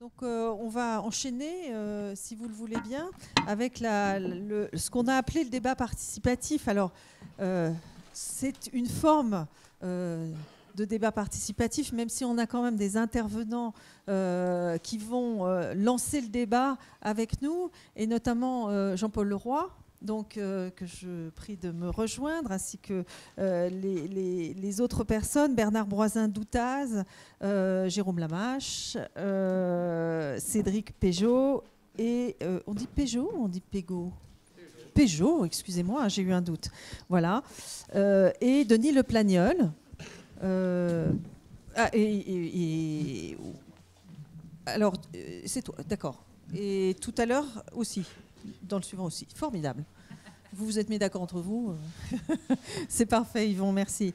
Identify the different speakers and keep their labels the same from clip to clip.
Speaker 1: Donc euh, on va enchaîner, euh, si vous le voulez bien, avec la, ce qu'on a appelé le débat participatif. Alors euh, c'est une forme de débat participatif, même si on a quand même des intervenants qui vont lancer le débat avec nous, et notamment Jean-Paul Leroy, donc euh, que je prie de me rejoindre, ainsi que euh, les, autres personnes, Bernard Broisin Doutaz, euh, Jérôme Lamache, Cédric Peugeot et on dit Peugeot, ou on dit Peugeot, Peugeot, excusez-moi, j'ai eu un doute. Voilà. et Denis Le Plagnol. Ah, alors, c'est toi, d'accord. Et tout à l'heure aussi dans le suivant aussi. Formidable. Vous vous êtes mis d'accord entre vous. Euh, c'est parfait, Yvon, merci.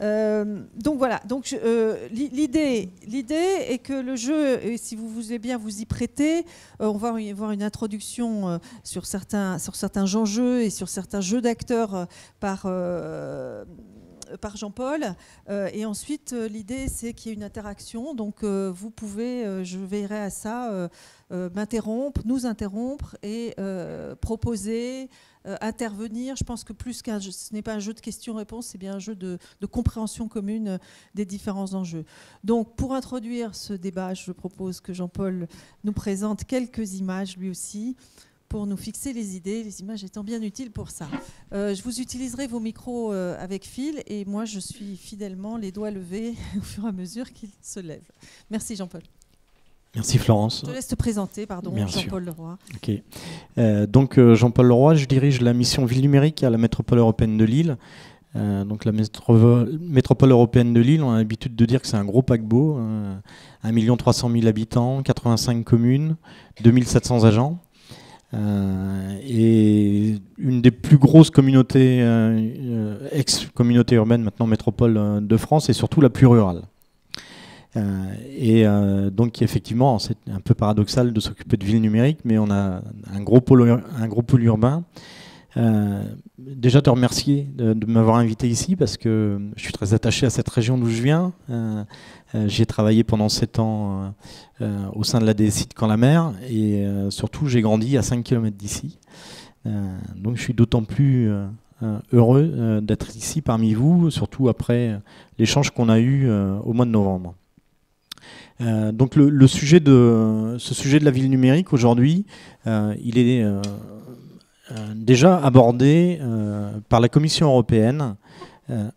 Speaker 1: Euh, donc voilà, donc, euh, l'idée, l'idée est que le jeu, si vous voulez bien vous y prêter, on va y avoir une introduction sur certains, sur certains enjeux et sur certains jeux d'acteurs par euh, par Jean-Paul. Euh, et ensuite, euh, l'idée, c'est qu'il y ait une interaction. Donc, vous pouvez, je veillerai à ça, m'interrompre, nous interrompre et proposer, intervenir. Je pense que plus qu'un ce n'est pas un jeu de questions-réponses, c'est bien un jeu de, de, compréhension commune des différents enjeux. Donc, pour introduire ce débat, je propose que Jean-Paul nous présente quelques images, lui aussi pour nous fixer les idées, les images étant bien utiles pour ça. Euh, je vous utiliserai vos micros euh, avec fil et moi je suis fidèlement les doigts levés au fur et à mesure qu'ils se lèvent. Merci Jean-Paul.
Speaker 2: Merci
Speaker 3: Florence. Je te laisse te présenter, pardon, Jean-Paul Leroy. Euh, donc Jean-Paul Leroy, je dirige la mission Ville numérique à la métropole européenne de Lille. donc la métropole européenne de Lille, on a l'habitude de dire que c'est un gros paquebot, euh, 1 300 000 habitants, 85 communes, 2700 agents. Euh, et une des plus grosses communautés, euh, ex-communauté urbaine, maintenant métropole euh, de France, et surtout la plus rurale. et donc effectivement, c'est un peu paradoxal de s'occuper de villes numériques, mais on a un gros un gros pôle urbain euh, déjà te remercier de, m'avoir invité ici parce que je suis très attaché à cette région d'où je viens. Euh, euh, j'ai travaillé pendant 7 ans au sein de la DSI de Camp la mer et surtout j'ai grandi à 5 km d'ici. donc je suis d'autant plus heureux d'être ici parmi vous, surtout après l'échange qu'on a eu au mois de novembre. donc le, le, sujet de ce sujet de la ville numérique aujourd'hui, il est euh, déjà abordé euh, par la Commission européenne. Euh,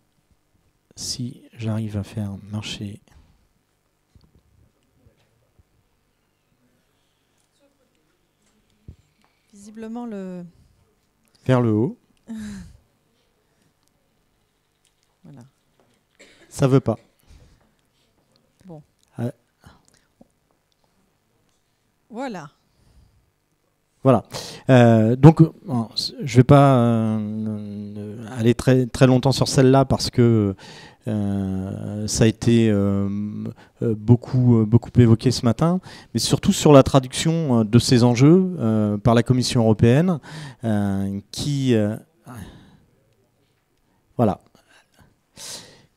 Speaker 3: si j'arrive à faire marcher
Speaker 1: visiblement le.
Speaker 3: Vers le haut. voilà. Ça veut pas.
Speaker 1: Bon. Voilà.
Speaker 3: Voilà. Euh, donc, je ne vais pas euh, aller très, très longtemps sur celle-là parce que euh, ça a été beaucoup, beaucoup évoqué ce matin, mais surtout sur la traduction de ces enjeux par la Commission européenne qui. voilà.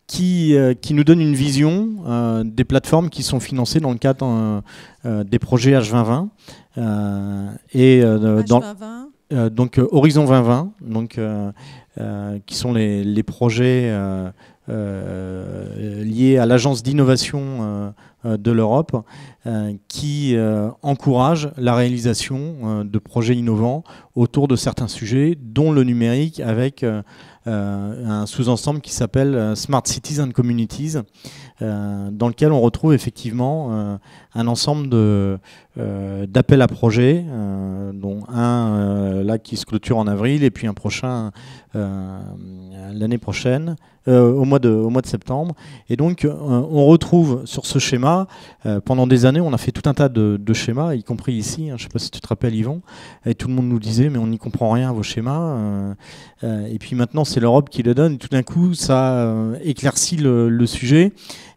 Speaker 3: Qui, qui, nous donne une vision des plateformes qui sont financées dans le cadre des projets H2020 euh, et euh, dans, euh, donc Horizon 2020, donc, qui sont les, projets liés à l'agence d'innovation de l'Europe qui encourage la réalisation de projets innovants autour de certains sujets, dont le numérique, avec un sous-ensemble qui s'appelle Smart Cities and Communities, euh, dans lequel on retrouve effectivement euh, un ensemble de, euh, d'appels à projets, dont un là qui se clôture en avril et puis un prochain l'année prochaine, au, mois de, au mois de septembre. Et donc on retrouve sur ce schéma, pendant des années on a fait tout un tas de, schémas, y compris ici, hein, je ne sais pas si tu te rappelles Yvon, et tout le monde nous disait mais on n'y comprend rien vos schémas. et puis maintenant c'est l'Europe qui le donne et tout d'un coup ça éclaircit le, le sujet.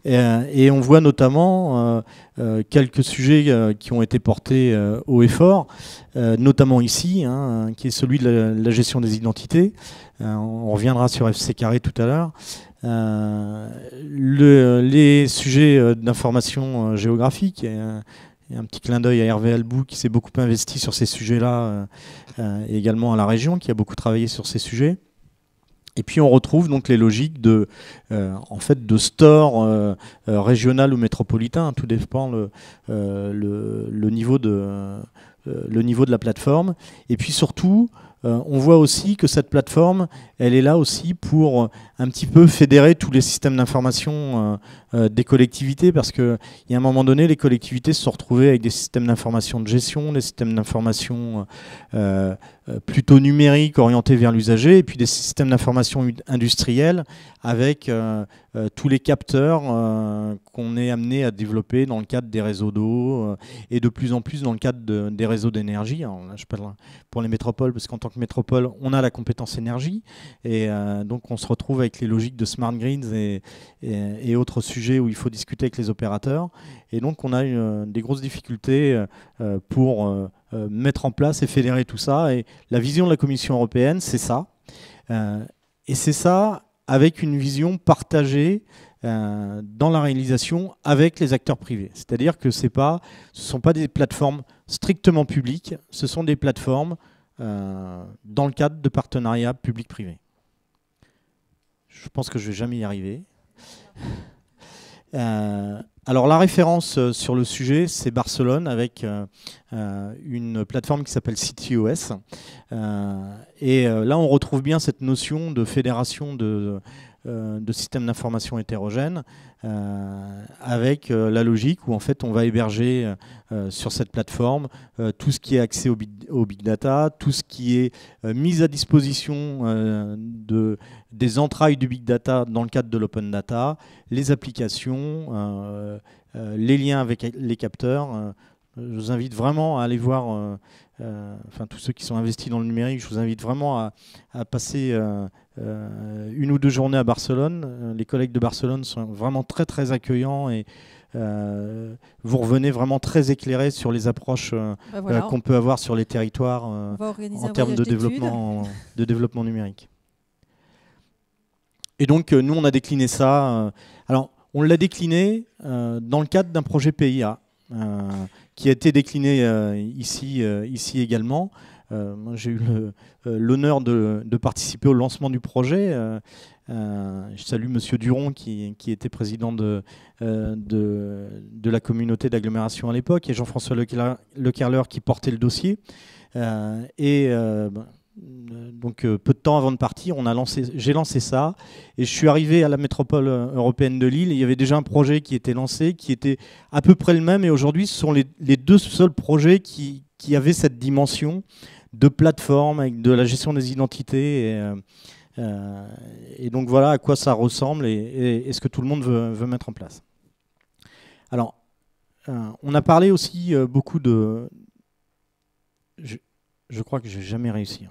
Speaker 3: Euh, et, on voit notamment euh, euh, quelques sujets qui ont été portés haut et fort, notamment ici, hein, qui est celui de la, gestion des identités. on reviendra sur FC Carré tout à l'heure. les sujets d'information géographique. Et, un petit clin d'œil à Hervé Albou qui s'est beaucoup investi sur ces sujets-là, et également à la région qui a beaucoup travaillé sur ces sujets. Et puis on retrouve donc les logiques de, euh, en fait, de store euh, euh, régional ou métropolitain, hein, tout dépend le, niveau de, le niveau de la plateforme. Et puis surtout, on voit aussi que cette plateforme, elle est là aussi pour un petit peu fédérer tous les systèmes d'information euh, des collectivités, parce qu'il y a un moment donné, les collectivités se sont retrouvées avec des systèmes d'information de gestion, des systèmes d'information euh, euh, plutôt numériques, orientés vers l'usager, et puis des systèmes d'information industriels avec tous les capteurs qu'on est amené à développer dans le cadre des réseaux d'eau et de plus en plus dans le cadre des réseaux d'énergie. Je parle pour les métropoles, parce qu'en tant que métropole, on a la compétence énergie, et donc on se retrouve avec les logiques de smart grids et autres sujets où il faut discuter avec les opérateurs. Et donc, on a euh, des grosses difficultés euh, euh, pour mettre en place et fédérer tout ça. Et la vision de la Commission européenne, c'est ça. et c'est ça avec une vision partagée dans la réalisation avec les acteurs privés. C'est-à-dire que pas, ce ne sont pas des plateformes strictement publiques, ce sont des plateformes dans le cadre de partenariats public-privé. Je pense que je ne vais jamais y arriver. Euh, alors la référence euh, sur le sujet, c'est Barcelone avec euh, une plateforme qui s'appelle CityOS. et là, on retrouve bien cette notion de fédération de, euh, de systèmes d'information hétérogènes euh, avec euh, la logique où en fait on va héberger sur cette plateforme tout ce qui est accès au big, data, tout ce qui est mise à disposition des entrailles du big data dans le cadre de l'open data, les applications, les liens avec les capteurs je vous invite vraiment à aller voir, enfin tous ceux qui sont investis dans le numérique, je vous invite vraiment à, passer euh, une ou deux journées à Barcelone. Euh, les collègues de Barcelone sont vraiment très très accueillants et euh, vous revenez vraiment très éclairé sur les approches bah, qu'on peut avoir sur les territoires en termes de développement, de développement numérique. Et donc nous on a décliné ça. alors on l'a décliné dans le cadre d'un projet PIA qui a été décliné ici, ici également. Euh, j'ai eu euh, l'honneur de, participer au lancement du projet. Euh, je salue Monsieur Duron qui, était président de, la communauté d'agglomération à l'époque et Jean-François Lequerleur, qui portait le dossier. et bah, donc peu de temps avant de partir, j'ai lancé ça et je suis arrivé à la métropole européenne de Lille. il y avait déjà un projet qui était lancé, qui était à peu près le même. Et aujourd'hui, ce sont les, deux seuls projets qui avaient cette dimension de plateforme, avec de la gestion des identités. Euh, euh, et, donc voilà à quoi ça ressemble et, ce que tout le monde veut, mettre en place. Alors, euh, on a parlé aussi beaucoup de... Je, crois que je n'ai jamais réussi.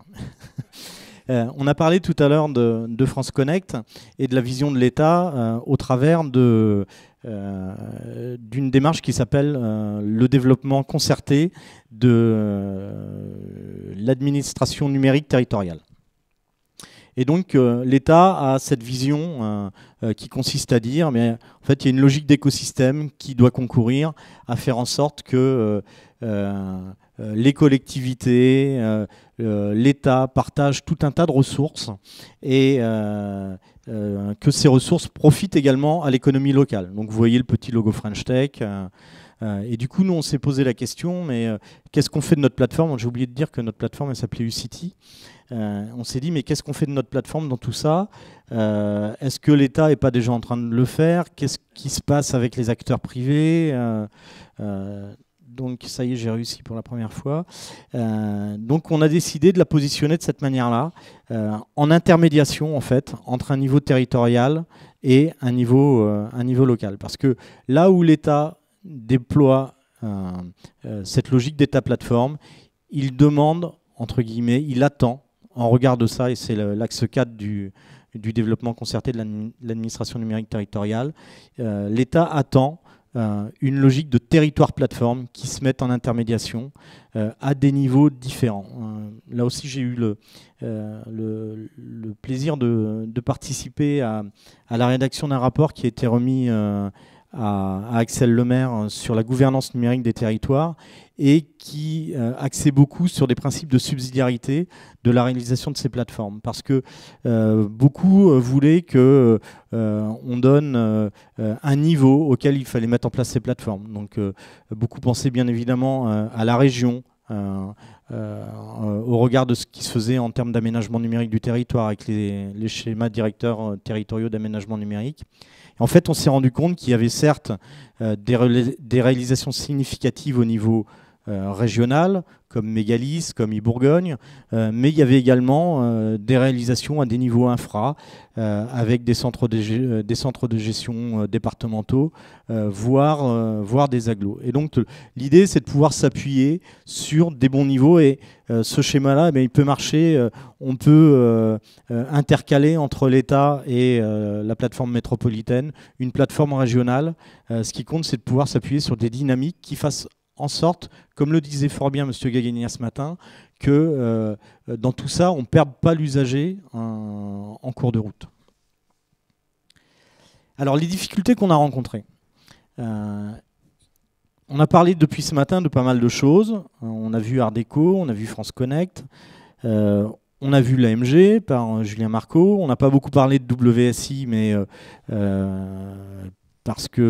Speaker 3: Hein. on a parlé tout à l'heure de, France Connect et de la vision de l'État au travers de, euh, d'une démarche qui s'appelle euh, le développement concerté de euh, l'administration numérique territoriale. Et donc l'État a cette vision qui consiste à dire, mais en fait il y a une logique d'écosystème qui doit concourir à faire en sorte que les collectivités, l'État partagent tout un tas de ressources et euh, que ces ressources profitent également à l'économie locale. Donc vous voyez le petit logo French Tech. Euh, euh, et du coup, nous, on s'est posé la question, mais qu'est-ce qu'on fait de notre plateforme J'ai oublié de dire que notre plateforme, elle s'appelait UCity. on s'est dit, mais qu'est-ce qu'on fait de notre plateforme dans tout ça Est-ce que l'État n'est pas déjà en train de le faire Qu'est-ce qui se passe avec les acteurs privés donc ça y est, j'ai réussi pour la première fois. Euh, donc on a décidé de la positionner de cette manière-là, euh, en intermédiation en fait, entre un niveau territorial et un niveau, euh, un niveau local. Parce que là où l'État déploie cette logique d'État plateforme, il demande, entre guillemets, il attend, en regard de ça, et c'est l'axe 4 du développement concerté de l'administration numérique territoriale, l'État attend euh, une logique de territoire plateforme qui se mettent en intermédiation euh, à des niveaux différents. Euh, là aussi, j'ai eu le, le, plaisir de, de participer à, à, la rédaction d'un rapport qui a été remis à, Axel Lemaire hein, sur la gouvernance numérique des territoires et qui euh, axait beaucoup sur des principes de subsidiarité de la réalisation de ces plateformes. Parce que euh, beaucoup euh, voulaient qu'on on donne un niveau auquel il fallait mettre en place ces plateformes. Donc beaucoup pensaient bien évidemment à la région, au regard de ce qui se faisait en termes d'aménagement numérique du territoire avec les schémas directeurs territoriaux d'aménagement numérique. En fait, on s'est rendu compte qu'il y avait certes euh, des, réalisations significatives au niveau euh, régional, comme Mégalis, comme y bourgogne euh, mais il y avait également euh, des réalisations à des niveaux infra, euh, avec des centres de, gestion départementaux, voire, voire, des agglos. Et donc l'idée, c'est de pouvoir s'appuyer sur des bons niveaux, et ce schéma-là, eh il peut marcher, on peut intercaler entre l'État et la plateforme métropolitaine, une plateforme régionale. ce qui compte, c'est de pouvoir s'appuyer sur des dynamiques qui fassent en sorte, comme le disait fort bien M. Gagnéa ce matin, que euh, dans tout ça, on ne perde pas l'usager euh, en, cours de route. Alors, les difficultés qu'on a rencontrées. Euh, on a parlé depuis ce matin de pas mal de choses. On a vu Art on a vu France Connect, on a vu l'AMG par Julien Marco. On n'a pas beaucoup parlé de WSI, mais parce que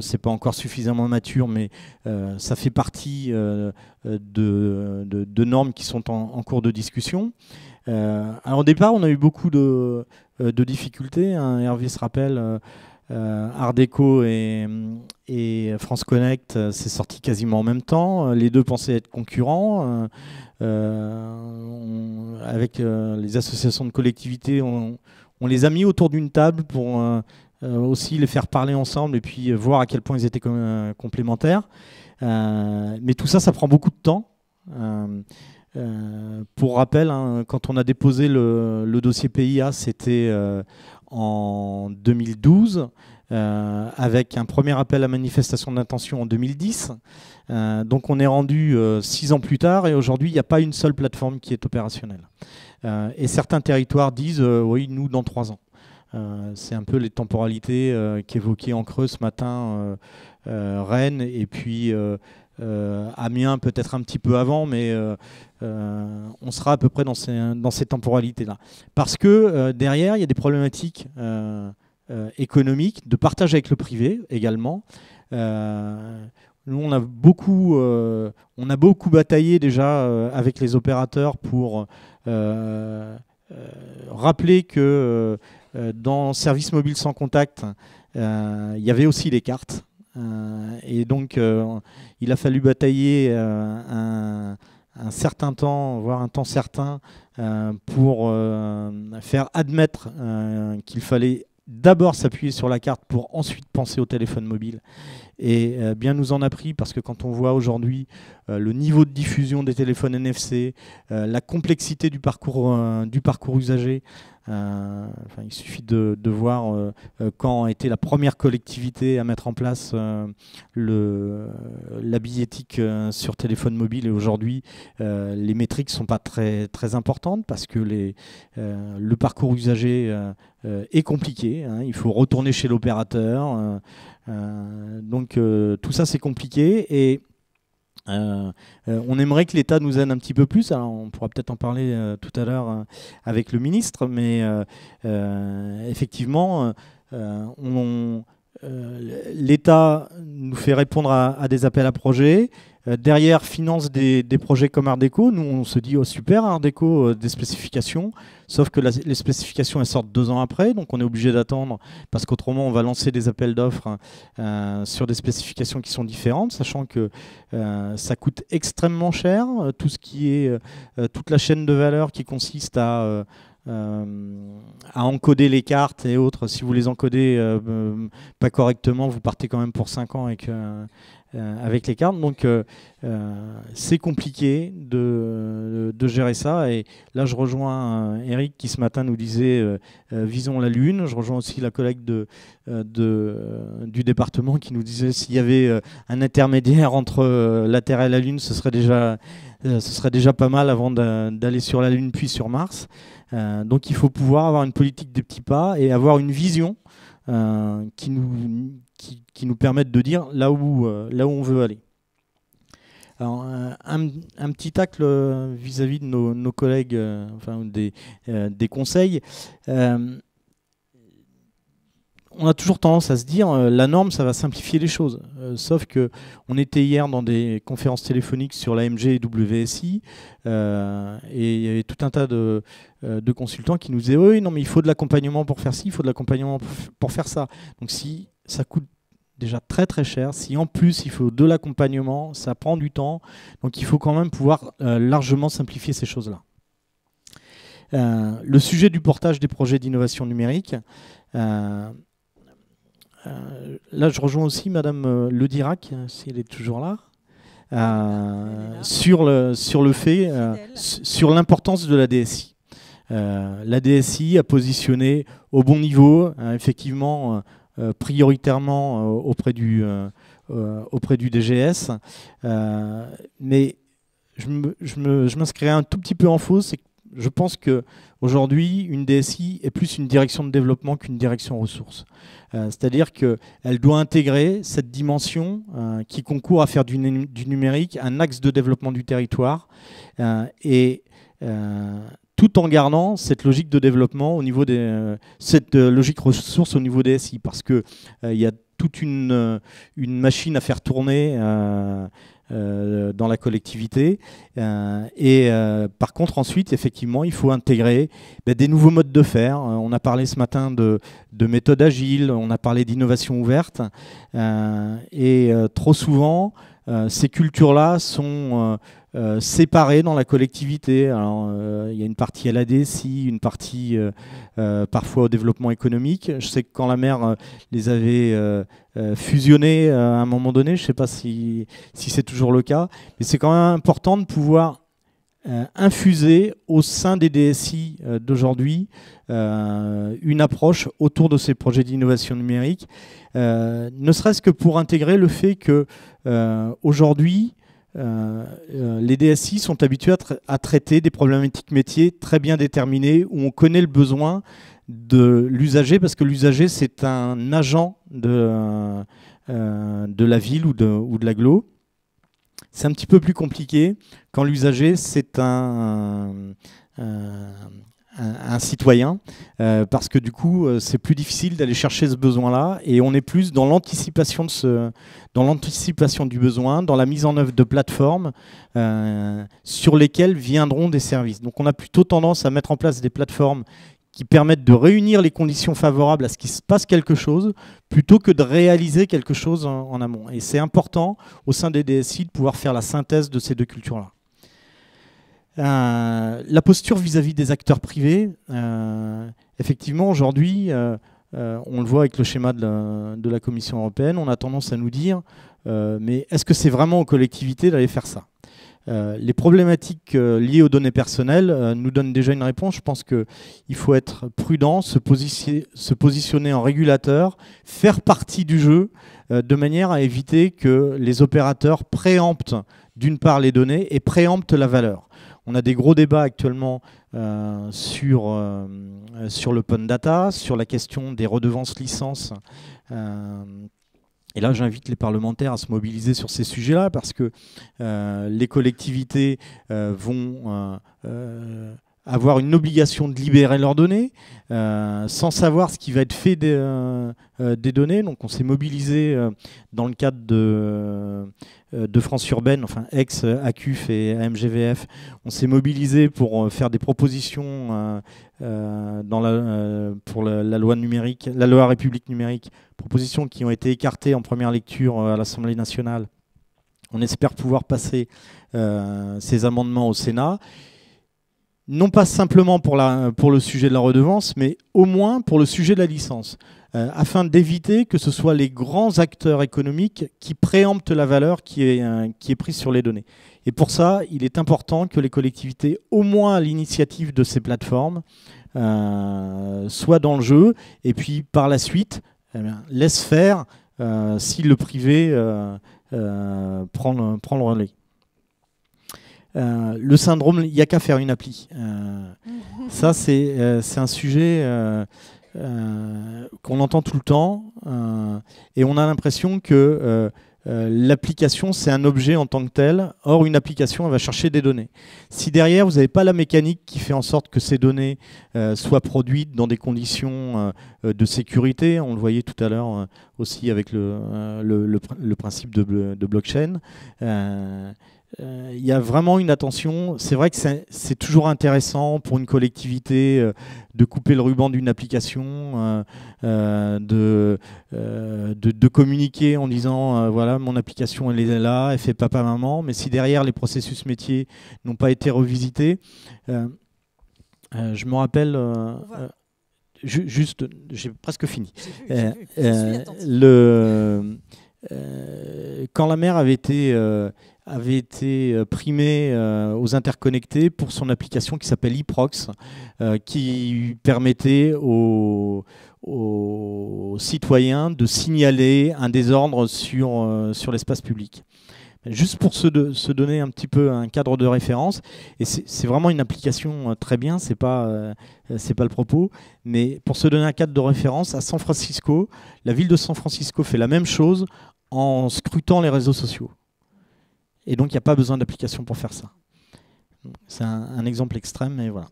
Speaker 3: ce euh, c'est pas encore suffisamment mature, mais euh, ça fait partie euh, de, normes qui sont en, cours de discussion. alors au départ, on a eu beaucoup de, difficultés. Hein. Hervé se rappelle, Art Deco et, France Connect, s'est sorti quasiment en même temps. Les deux pensaient être concurrents. avec les associations de collectivités, on, on les a mis autour d'une table pour euh, aussi les faire parler ensemble et puis euh, voir à quel point ils étaient euh, complémentaires. mais tout ça, ça prend beaucoup de temps. pour rappel, hein, quand on a déposé le, dossier PIA, c'était en 2012, avec un premier appel à manifestation d'intention en 2010. donc on est rendu six ans plus tard et aujourd'hui, il n'y a pas une seule plateforme qui est opérationnelle. et certains territoires disent, oui, nous, dans trois ans. Euh, c'est un peu les temporalités euh, qu'évoquait en creux ce matin euh, Rennes et puis Amiens peut-être un petit peu avant, mais on sera à peu près dans ces, dans temporalités-là. Parce que derrière, il y a des problématiques économiques, de partage avec le privé également. Nous, on a beaucoup, on a beaucoup bataillé déjà avec les opérateurs pour rappeler que euh, dans Service mobile sans contact, euh, il y avait aussi les cartes. Euh, et donc, il a fallu batailler un, certain temps, voire un temps certain, pour faire admettre qu'il fallait d'abord s'appuyer sur la carte pour ensuite penser au téléphone mobile. Et bien nous en a pris parce que quand on voit aujourd'hui le niveau de diffusion des téléphones NFC, la complexité du parcours, du parcours usager, euh, il suffit de, voir euh, euh, quand était la première collectivité à mettre en place le, la billettique sur téléphone mobile et aujourd'hui les métriques ne sont pas très, très importantes parce que le parcours usager est compliqué. Hein. il faut retourner chez l'opérateur. donc tout ça c'est compliqué et euh, euh, on aimerait que l'État nous aide un petit peu plus. Alors, on pourra peut-être en parler euh, tout à l'heure avec le ministre, mais effectivement, on, euh, l'État nous fait répondre à, des appels à projets. Euh, derrière, finance des, projets comme Ardeco. Nous, on se dit, oh, super, Ardeco, euh, des spécifications. Sauf que les spécifications, elles sortent deux ans après. Donc, on est obligé d'attendre parce qu'autrement, on va lancer des appels d'offres sur des spécifications qui sont différentes, sachant que ça coûte extrêmement cher. tout ce qui est toute la chaîne de valeur qui consiste à euh, à encoder les cartes et autres. Si vous les encodez euh, euh, pas correctement, vous partez quand même pour 5 ans avec, avec les cartes. Donc c'est compliqué de, de, gérer ça. Et là, je rejoins Eric qui ce matin nous disait visons la Lune. Je rejoins aussi la collègue de, de, du département qui nous disait s'il y avait un intermédiaire entre la Terre et la Lune, ce serait déjà, ce serait déjà pas mal avant d'aller sur la Lune puis sur Mars. Euh, donc il faut pouvoir avoir une politique des petits pas et avoir une vision euh, qui, nous, qui, nous permette de dire là où, euh, là où on veut aller. Alors, un, petit tacle vis-à-vis de nos, collègues, enfin, des, des conseils on a toujours tendance à se dire euh, la norme ça va simplifier les choses. Euh, sauf que on était hier dans des conférences téléphoniques sur l'AMG et WSI euh, et il y avait tout un tas de, consultants qui nous disaient oui non mais il faut de l'accompagnement pour faire ci, il faut de l'accompagnement pour, faire ça. Donc si ça coûte déjà très très cher, si en plus il faut de l'accompagnement, ça prend du temps. Donc il faut quand même pouvoir largement simplifier ces choses-là. le sujet du portage des projets d'innovation numérique, euh, là, je rejoins aussi Madame euh, Le Dirac, hein, si elle est toujours euh, ah, là, sur, le, sur le fait, sur l'importance de la DSI. la DSI a positionné au bon niveau, hein, effectivement, prioritairement auprès, du, auprès du DGS. mais je m'inscris un tout petit peu en faux, c'est que je pense qu'aujourd'hui, une DSI est plus une direction de développement qu'une direction ressources. Euh, c'est-à-dire qu'elle doit intégrer cette dimension euh, qui concourt à faire du, numérique un axe de développement du territoire euh, et tout en gardant cette logique de développement au niveau des cette logique ressources au niveau des SI parce que il y a toute une machine à faire tourner euh, dans la collectivité. Euh, et euh, par contre, ensuite, effectivement, il faut intégrer ben, des nouveaux modes de faire. on a parlé ce matin de, de méthode agile, on a parlé d'innovation ouverte. et trop souvent, ces cultures-là sont euh, séparés dans la collectivité. Euh, il y a une partie à la e une partie euh, parfois au développement économique. Je sais que quand la maire les avait fusionnés à un moment donné, je ne sais pas si, c'est toujours le cas, mais c'est quand même important de pouvoir infuser au sein des DSI e d'aujourd'hui une approche autour de ces projets d'innovation numérique, ne serait-ce que pour intégrer le fait que aujourd'hui, euh, euh, les DSI sont habitués à, traiter des problématiques métiers très bien déterminées où on connaît le besoin de l'usager parce que l'usager c'est un agent de, euh, de la ville ou de, ou de l'aglo. C'est un petit peu plus compliqué quand l'usager c'est un, un, citoyen, euh, parce que du coup, euh, c'est plus difficile d'aller chercher ce besoin-là, et on est plus dans l'anticipation de ce, dans l'anticipation du besoin, dans la mise en œuvre de plateformes euh, sur lesquelles viendront des services. Donc, on a plutôt tendance à mettre en place des plateformes qui permettent de réunir les conditions favorables à ce qu'il se passe quelque chose, plutôt que de réaliser quelque chose en, en amont. Et c'est important au sein des DSI de pouvoir faire la synthèse de ces deux cultures-là. Euh, la posture vis-à-vis des acteurs privés, euh, effectivement, aujourd'hui, euh, on le voit avec le schéma de la, Commission européenne, on a tendance à nous dire, mais est-ce que c'est vraiment aux collectivités d'aller faire ça les problématiques liées aux données personnelles nous donnent déjà une réponse. Je pense qu'il faut être prudent, se, se positionner en régulateur, faire partie du jeu, de manière à éviter que les opérateurs préemptent d'une part les données et préemptent la valeur. On a des gros débats actuellement euh, sur, le euh, l'open data, sur la question des redevances licences. Euh, et là, j'invite les parlementaires à se mobiliser sur ces sujets-là parce que les collectivités vont avoir une obligation de libérer leurs données, sans savoir ce qui va être fait des, données. Donc on s'est mobilisé dans le cadre de, euh, de France Urbaine, enfin ex ACUF et AMGVF, on s'est mobilisé pour euh, faire des propositions euh, pour la, loi numérique, la loi République numérique, propositions qui ont été écartées en première lecture à l'Assemblée nationale. On espère pouvoir passer ces amendements au Sénat non pas simplement pour, le sujet de la redevance, mais au moins pour le sujet de la licence. Euh, afin d'éviter que ce soit les grands acteurs économiques qui préemptent la valeur euh, qui est, prise sur les données. Et pour ça, il est important que les collectivités, au moins à l'initiative de ces plateformes, euh, soient dans le jeu et puis par la suite, eh laissent faire si le privé prend le, relais. le syndrome, il n'y a qu'à faire une appli. Mm-hmm. ça, c'est un sujet euh, qu'on entend tout le temps, euh, et on a l'impression que euh, l'application, c'est un objet en tant que tel. Or, une application, elle va chercher des données. Si derrière, vous n'avez pas la mécanique qui fait en sorte que ces données soient produites dans des conditions de sécurité, on le voyait tout à l'heure aussi avec le, le, principe de blockchain, il y a vraiment une attention. C'est vrai que c'est toujours intéressant pour une collectivité euh, de couper le ruban d'une application, euh, euh, de, de, communiquer en disant voilà, mon application elle est là, elle fait papa-maman, mais si derrière les processus métiers n'ont pas été revisités, je me rappelle. juste, j'ai presque fini. le, quand la mère avait été avait été euh, primé euh, aux interconnectés pour son application qui s'appelle iProx, euh, qui permettait aux, citoyens de signaler un désordre sur, sur l'espace public juste pour se, donner un petit peu un cadre de référence. Et c'est vraiment une application très bien, c'est pas c'est pas le propos, mais pour se donner un cadre de référence, à San Francisco, la ville de San Francisco fait la même chose en scrutant les réseaux sociaux. Et donc, il n'y a pas besoin d'application pour faire ça. C'est un, exemple extrême, mais voilà.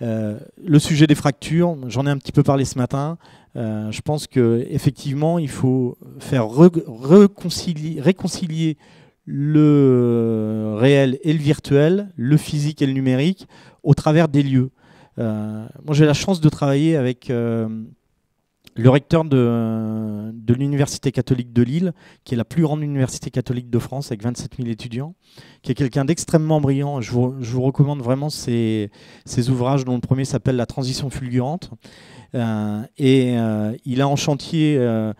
Speaker 3: Euh, le sujet des fractures, j'en ai un petit peu parlé ce matin. Euh, je pense qu'effectivement, il faut faire réconcilier, le réel et le virtuel, le physique et le numérique, au travers des lieux. Euh, moi, j'ai la chance de travailler avec le recteur de, l'Université catholique de Lille, qui est la plus grande université catholique de France avec 27 000 étudiants, qui est quelqu'un d'extrêmement brillant. Je vous, recommande vraiment ses, ses, ouvrages, dont le premier s'appelle La transition fulgurante. Euh, et euh, il a en chantier, euh,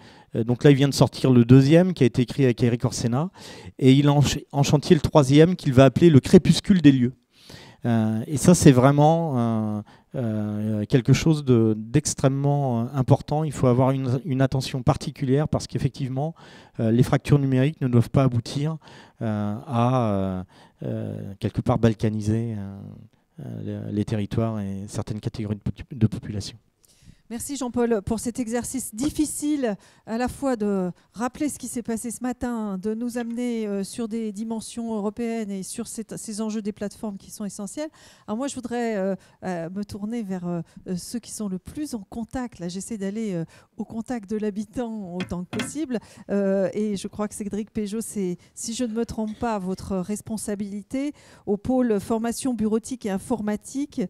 Speaker 3: donc là il vient de sortir le deuxième, qui a été écrit avec Eric Orsena, et il a en chantier le troisième qu'il va appeler Le crépuscule des lieux euh, et ça, c'est vraiment euh, euh, quelque chose d'extrêmement important. Il faut avoir une, une attention particulière parce qu'effectivement, les fractures numériques ne doivent pas aboutir à quelque part balkaniser les territoires et certaines catégories de, population.
Speaker 1: Merci Jean-Paul pour cet exercice difficile à la fois de rappeler ce qui s'est passé ce matin, de nous amener euh, sur des dimensions européennes et sur ces enjeux des plateformes qui sont essentiels. Alors moi, je voudrais euh, euh, me tourner vers ceux qui sont le plus en contact. Là, j'essaie d'aller au contact de l'habitant autant que possible. Et je crois que Cédric Peugeot, c'est, si je ne me trompe pas, votre responsabilité au pôle formation bureautique et informatique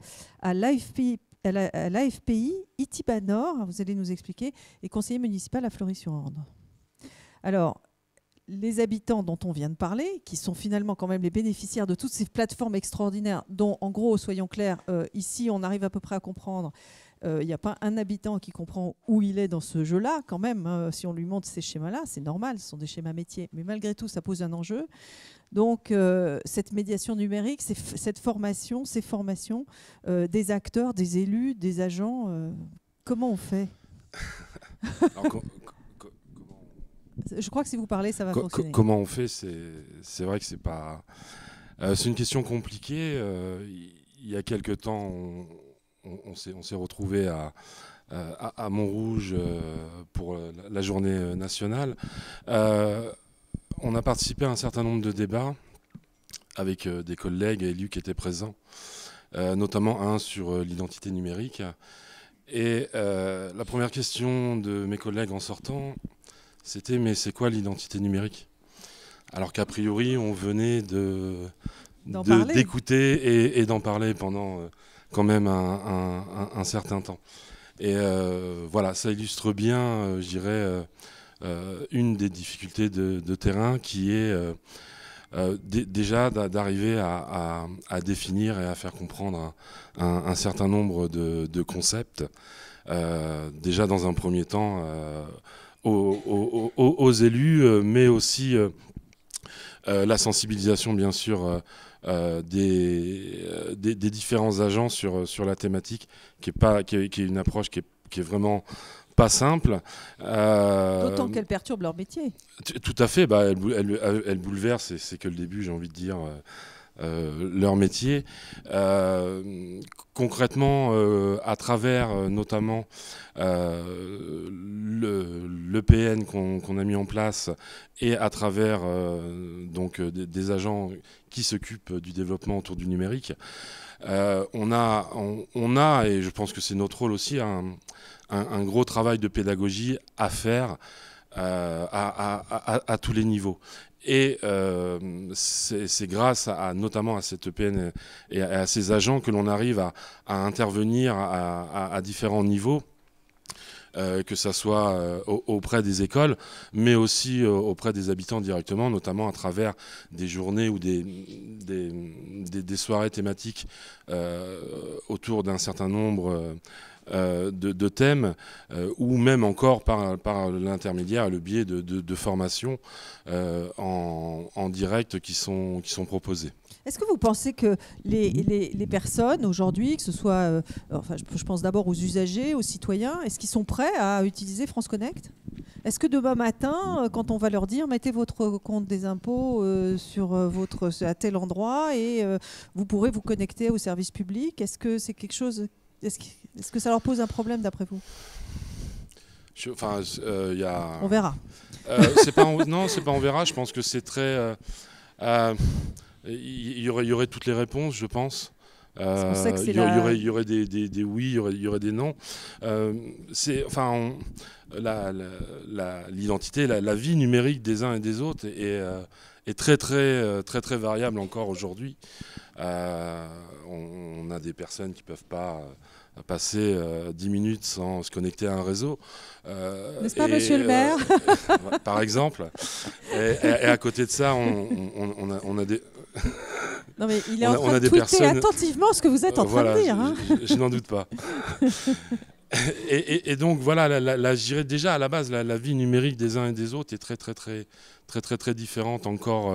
Speaker 1: à l'IFP à l'AFPI Itibanor, vous allez nous expliquer, et conseiller municipal à Fleury-sur-Orne. Alors, les habitants dont on vient de parler, qui sont finalement quand même les bénéficiaires de toutes ces plateformes extraordinaires, dont, en gros, soyons clairs, euh, ici, on arrive à peu près à comprendre il euh, n'y a pas un habitant qui comprend où il est dans ce jeu-là, quand même. Hein. si on lui montre ces schémas-là, c'est normal, ce sont des schémas métiers. Mais malgré tout, ça pose un enjeu. Donc, euh, cette médiation numérique, cette formation, ces formations euh, des acteurs, des élus, des agents, comment on fait Je crois que si vous parlez, ça va fonctionner.
Speaker 4: Comment on fait C'est vrai que c'est pas. c'est une question compliquée. il y a quelques temps, on, on, s'est retrouvé à, Montrouge euh, pour la journée euh, nationale. Euh, on a participé à un certain nombre de débats avec des collègues élus qui étaient présents, notamment un sur l'identité numérique. Et la première question de mes collègues en sortant, c'était mais c'est quoi l'identité numérique Alors qu'a priori, on venait d'écouter et d'en parler pendant quand même un, certain temps. Et euh, voilà, ça illustre bien, euh, je dirais, euh, une des difficultés de, terrain qui est déjà d'arriver à, définir et à faire comprendre un, certain nombre de, concepts, déjà dans un premier temps aux, élus, mais aussi la sensibilisation, bien sûr euh, euh, des, des, différents agents sur, euh, sur la thématique, qui est, pas, qui est, une approche qui est, qui est vraiment pas simple. D'autant qu'elle
Speaker 1: perturbe leur métier.
Speaker 4: Tout à fait, bah, elle, elle c'est que le début, j'ai envie de dire. Euh, leur métier. Euh, concrètement, euh, à travers notamment l'EPN qu'on a mis en place et à travers donc, des, agents qui s'occupent du développement autour du numérique, on, a, on, a, et je pense que c'est notre rôle aussi, un, gros travail de pédagogie à faire. à, tous les niveaux. Et euh, c'est grâce à, notamment à cette EPN et à, ces agents que l'on arrive à, intervenir à différents niveaux. Euh, que ce soit euh, auprès des écoles, mais aussi auprès des habitants directement, notamment à travers des journées ou des, des soirées thématiques autour d'un certain nombre euh, de, thèmes, euh, ou même encore par, par l'intermédiaire le biais de, de, formations euh, en, en, direct qui sont, qui sont proposées.
Speaker 1: Est-ce que vous pensez que les, les, personnes aujourd'hui, que ce soit, enfin, je, pense d'abord aux usagers, aux citoyens, est-ce qu'ils sont prêts à utiliser France Connect Est-ce que demain matin, quand on va leur dire mettez votre compte des impôts sur votre à tel endroit et vous pourrez vous connecter au service public, est-ce que c'est quelque chose, est-ce est-ce que ça leur pose un problème d'après vous
Speaker 4: enfin, il euh, y a... On verra. Euh, pas Non, c'est pas on verra. Je pense que c'est très. Euh, il y, aurait, toutes les réponses, je pense. Il y, aurait, y aurait des, oui, il y aurait, des non. c'est enfin. l'identité, la, vie numérique des uns et des autres est, très, très, très, très variable encore aujourd'hui. on, on, a des personnes qui ne peuvent pas passer 10 euh, minutes sans se connecter à un réseau. Euh, N'est-ce pas, monsieur le maire euh, Par exemple. et, à côté de ça, on, on, a, des.
Speaker 2: Non mais il est on a, en train de attentivement ce que vous êtes en train de dire. Hein. Je,
Speaker 4: n'en doute pas. et, donc voilà, la, la, déjà à la base, la, vie numérique des uns et des autres est très très très très très très différente encore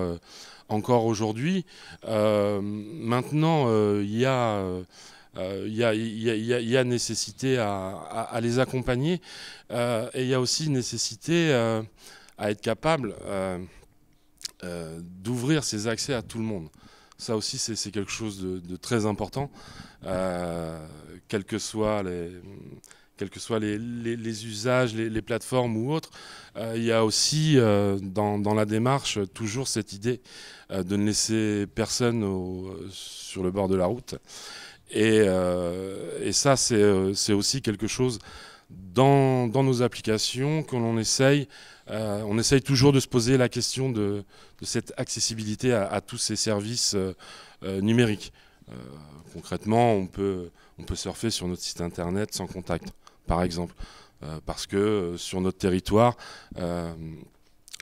Speaker 4: encore aujourd'hui. maintenant, il y a il y, a nécessité à, les accompagner euh, et il y a aussi nécessité euh, à être capable euh, d'ouvrir ces accès à tout le monde. Ça aussi, c'est quelque chose de, très important, quels que soient les que les, usages, les, plateformes ou autres, il y a aussi dans, la démarche toujours cette idée de ne laisser personne sur le bord de la route. Euh, et, ça, euh, c'est aussi quelque chose dans, nos applications que l'on essaye. Euh, on essaye toujours de se poser la question de, cette accessibilité à, tous ces services numériques. concrètement, on peut, on peut surfer sur notre site internet sans contact, par exemple, parce que sur notre territoire,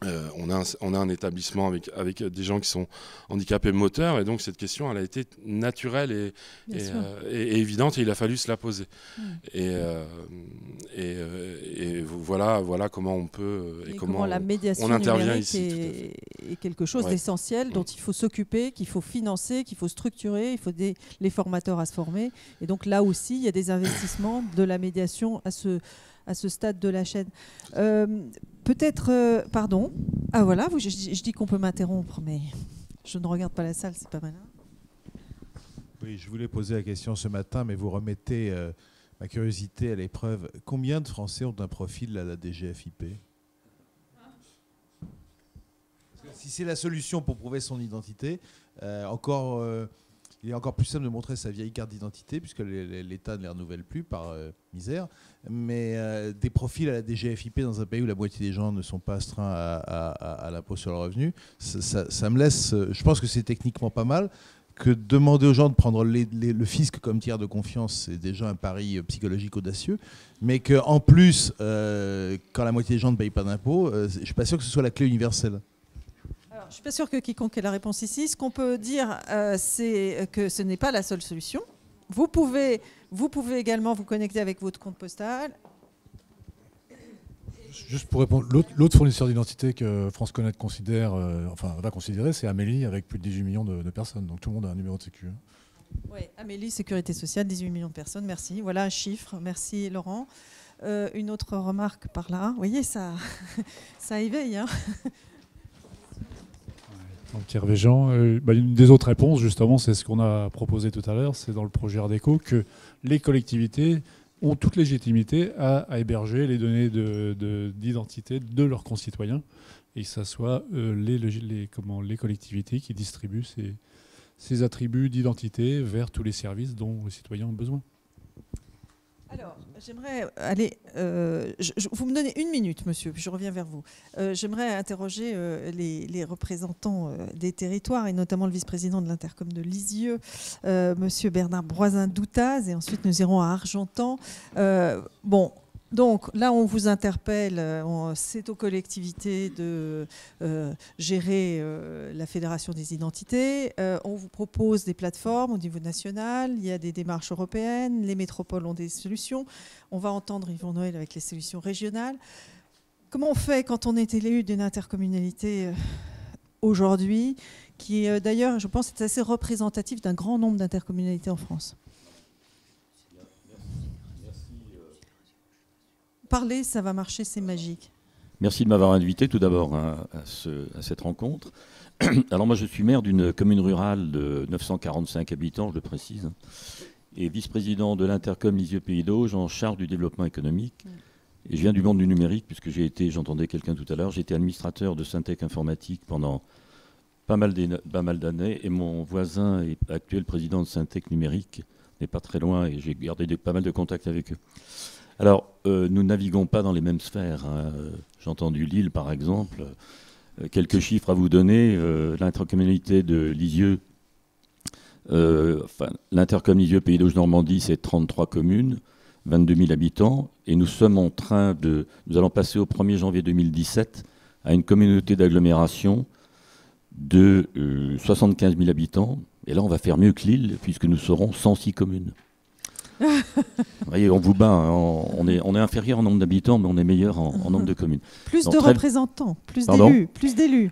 Speaker 4: euh, on, a un, établissement avec, euh, des gens qui sont handicapés moteurs, et donc cette question, elle a été naturelle et, euh, évidente, et il a fallu se la poser. Mmh. et, voilà, voilà comment on peut et, comment, la médiation on intervient
Speaker 1: ici. Est, quelque chose d'essentiel dont il faut s'occuper, qu'il faut financer, qu'il faut structurer, il faut des, les formateurs à se former. Et donc là aussi, il y a des investissements de la médiation à ce à ce stade de la chaîne. Euh, peut-être, euh, pardon. Ah voilà, je, je dis qu'on peut m'interrompre, mais je ne regarde pas la salle, c'est
Speaker 3: pas malin.
Speaker 5: Oui, je voulais poser la question ce matin, mais vous remettez euh, ma curiosité à l'épreuve. Combien de Français ont un profil à la DGFIP Si c'est la solution pour prouver son identité, encore il est encore plus simple de montrer sa vieille carte d'identité, puisque l'État ne les renouvelle plus par euh, misère. Mais euh, des profils à la DGFIP dans un pays où la moitié des gens ne sont pas astreints à, l'impôt sur le revenu, ça, me laisse. Euh, je pense que c'est techniquement pas mal que demander aux gens de prendre le fisc comme tiers de confiance, c'est déjà un pari psychologique audacieux, mais qu'en plus, quand la moitié des gens ne payent pas d'impôts, je ne suis pas sûr que ce soit la clé universelle.
Speaker 1: Je ne suis pas sûre que quiconque ait la réponse ici. Ce qu'on peut dire, euh, c'est que ce n'est pas la seule solution. Vous pouvez, vous pouvez également vous connecter avec votre compte postal.
Speaker 4: Juste pour répondre, l'autre fournisseur d'identité que France Connect considère, euh, enfin va considérer, c'est Amélie avec plus de 18 millions de, personnes.
Speaker 5: Donc tout le monde a un numéro de sécurité. Hein.
Speaker 1: Oui, Amélie, Sécurité sociale, 18 millions de personnes, merci. Voilà un chiffre, merci Laurent. Euh, une autre remarque par là. Vous voyez, ça, ça éveille. Hein.
Speaker 4: Euh, bah, une des autres réponses justement, c'est ce qu'on a proposé tout à l'heure, c'est dans le projet Ardeco que les collectivités ont toute légitimité à, héberger les données d'identité de, de, leurs concitoyens et que ce soit euh, les, les, comment, les collectivités qui distribuent ces, ces attributs d'identité vers tous les services dont les citoyens ont besoin.
Speaker 1: Alors, j'aimerais aller. Euh, vous me donnez une minute, monsieur, puis je reviens vers vous. Euh, j'aimerais interroger euh, les, les, représentants des territoires, et notamment le vice-président de l'intercom de Lisieux, monsieur Bernard Broisin-Doutaz, et ensuite nous irons à Argentan. bon, donc là, on vous interpelle, euh, c'est aux collectivités de euh, gérer euh, la fédération des identités. on vous propose des plateformes au niveau national, il y a des démarches européennes, les métropoles ont des solutions. On va entendre Yvon Noël avec les solutions régionales. Comment on fait quand on est élu d'une intercommunalité aujourd'hui, qui d'ailleurs, je pense, est assez représentative d'un grand nombre d'intercommunalités en France parler, ça va marcher, c'est magique.
Speaker 6: Merci de m'avoir invité tout d'abord à, cette rencontre. Alors moi je suis maire d'une commune rurale de 945 habitants, je le précise, et vice-président de l'Intercom Lisieux Pays d'Auge en charge du développement économique. Et je viens du monde du numérique puisque j'ai été, j'entendais quelqu'un tout à l'heure, j'ai été administrateur de Syntec Informatique pendant pas mal d'années et mon voisin est actuel président de Syntec Numérique n'est pas très loin et j'ai gardé pas mal de contacts avec eux. Alors, euh, nous naviguons pas dans les mêmes sphères. Hein. J'ai entendu Lille, par exemple. Euh, quelques chiffres à vous donner. Euh, l'intercommunalité de Lisieux, enfin, l'intercom Lisieux Pays d'Auge Normandie, c'est 33 communes, 22 000 habitants. Et nous sommes en train de. Nous allons passer au 1er janvier 2017 à une communauté d'agglomération de 75 000 habitants. Et là, on va faire mieux que Lille, puisque nous serons 106 communes vous voyez, on vous bat. Hein. on, est, on inférieur en nombre d'habitants, mais on est meilleur en, nombre de communes. Plus de représentants, plus d'élus,
Speaker 1: plus d'élus.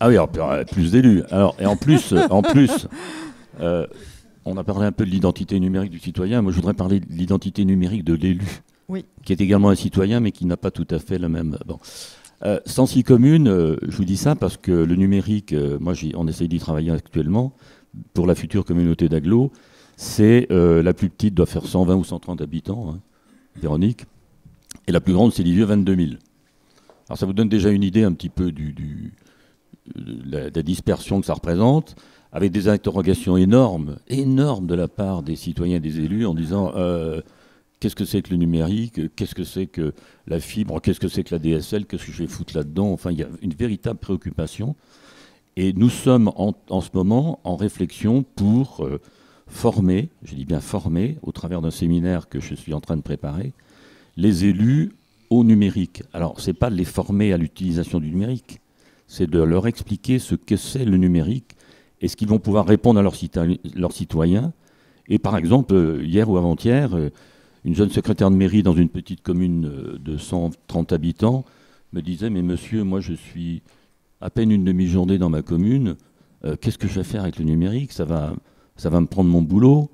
Speaker 6: Ah oui, euh, plus d'élus. Alors, et en plus, euh, en plus euh, on a parlé un peu de l'identité numérique du citoyen. Moi, je voudrais parler de l'identité numérique de l'élu, qui est également un citoyen, mais qui n'a pas tout à fait le même. Bon. Euh, communes, je vous dis ça parce que le numérique, moi, on essaye d'y travailler actuellement pour la future communauté d'agglo. C'est euh, la plus petite doit faire 120 ou 130 habitants, hein, Véronique, et la plus grande, c'est Lisieux, 22 000. Alors ça vous donne déjà une idée un petit peu du, de euh, la, dispersion que ça représente, avec des interrogations énormes, énormes de la part des citoyens et des élus en disant euh, qu'est-ce que c'est que le numérique, qu'est-ce que c'est que la fibre, qu'est-ce que c'est que la DSL, qu'est-ce que je vais foutre là-dedans. Enfin, il y a une véritable préoccupation. Et nous sommes en, ce moment en réflexion pour former, je dis bien former, au travers d'un séminaire que je suis en train de préparer, les élus au numérique. Alors, ce n'est pas de les former à l'utilisation du numérique, c'est de leur expliquer ce que c'est le numérique et ce qu'ils vont pouvoir répondre à leurs, citoyens. Et par exemple, euh, hier ou avant-hier, euh, une jeune secrétaire de mairie dans une petite commune euh, de 130 habitants me disait, mais monsieur, moi je suis à peine une demi-journée dans ma commune, qu'est-ce que je vais faire avec le numérique Ça va ça va me prendre mon boulot,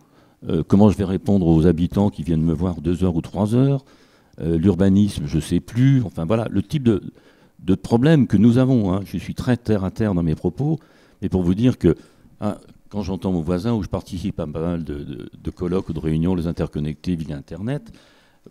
Speaker 6: euh, comment je vais répondre aux habitants qui viennent me voir deux heures ou trois heures, euh, l'urbanisme, je ne sais plus, enfin voilà, le type de, problème que nous avons. Hein. Je suis très terre à terre dans mes propos, mais pour vous dire que hein, quand j'entends mon voisin, ou je participe à pas mal de, colloques ou de réunions, les interconnectés via Internet,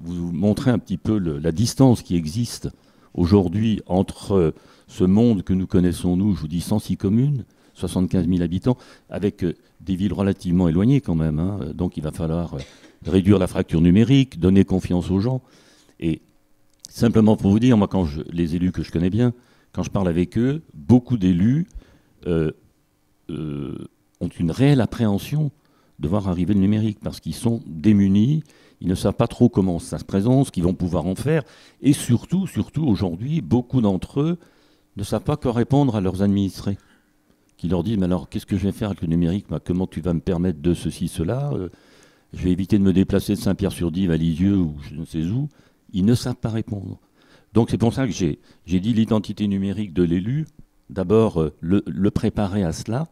Speaker 6: vous montrez un petit peu la distance qui existe aujourd'hui entre ce monde que nous connaissons, nous, je vous dis, sans six communes, 75 000 habitants, avec euh, des villes relativement éloignées quand même. Hein. Donc il va falloir euh, réduire la fracture numérique, donner confiance aux gens. Et simplement pour vous dire, moi, quand les élus que je connais bien, quand je parle avec eux, beaucoup d'élus euh, ont une réelle appréhension de voir arriver le numérique parce qu'ils sont démunis, ils ne savent pas trop comment ça se présente, ce qu'ils vont pouvoir en faire. Et surtout, surtout aujourd'hui, beaucoup d'entre eux ne savent pas quoi répondre à leurs administrés qui leur disent, mais alors qu'est-ce que je vais faire avec le numérique Comment tu vas me permettre de ceci, cela euh, Je vais éviter de me déplacer de Saint-Pierre-sur-Dive à Lisieux ou je ne sais où. Ils ne savent pas répondre. Donc c'est pour ça que j'ai dit l'identité numérique de l'élu, d'abord euh, le, préparer à cela.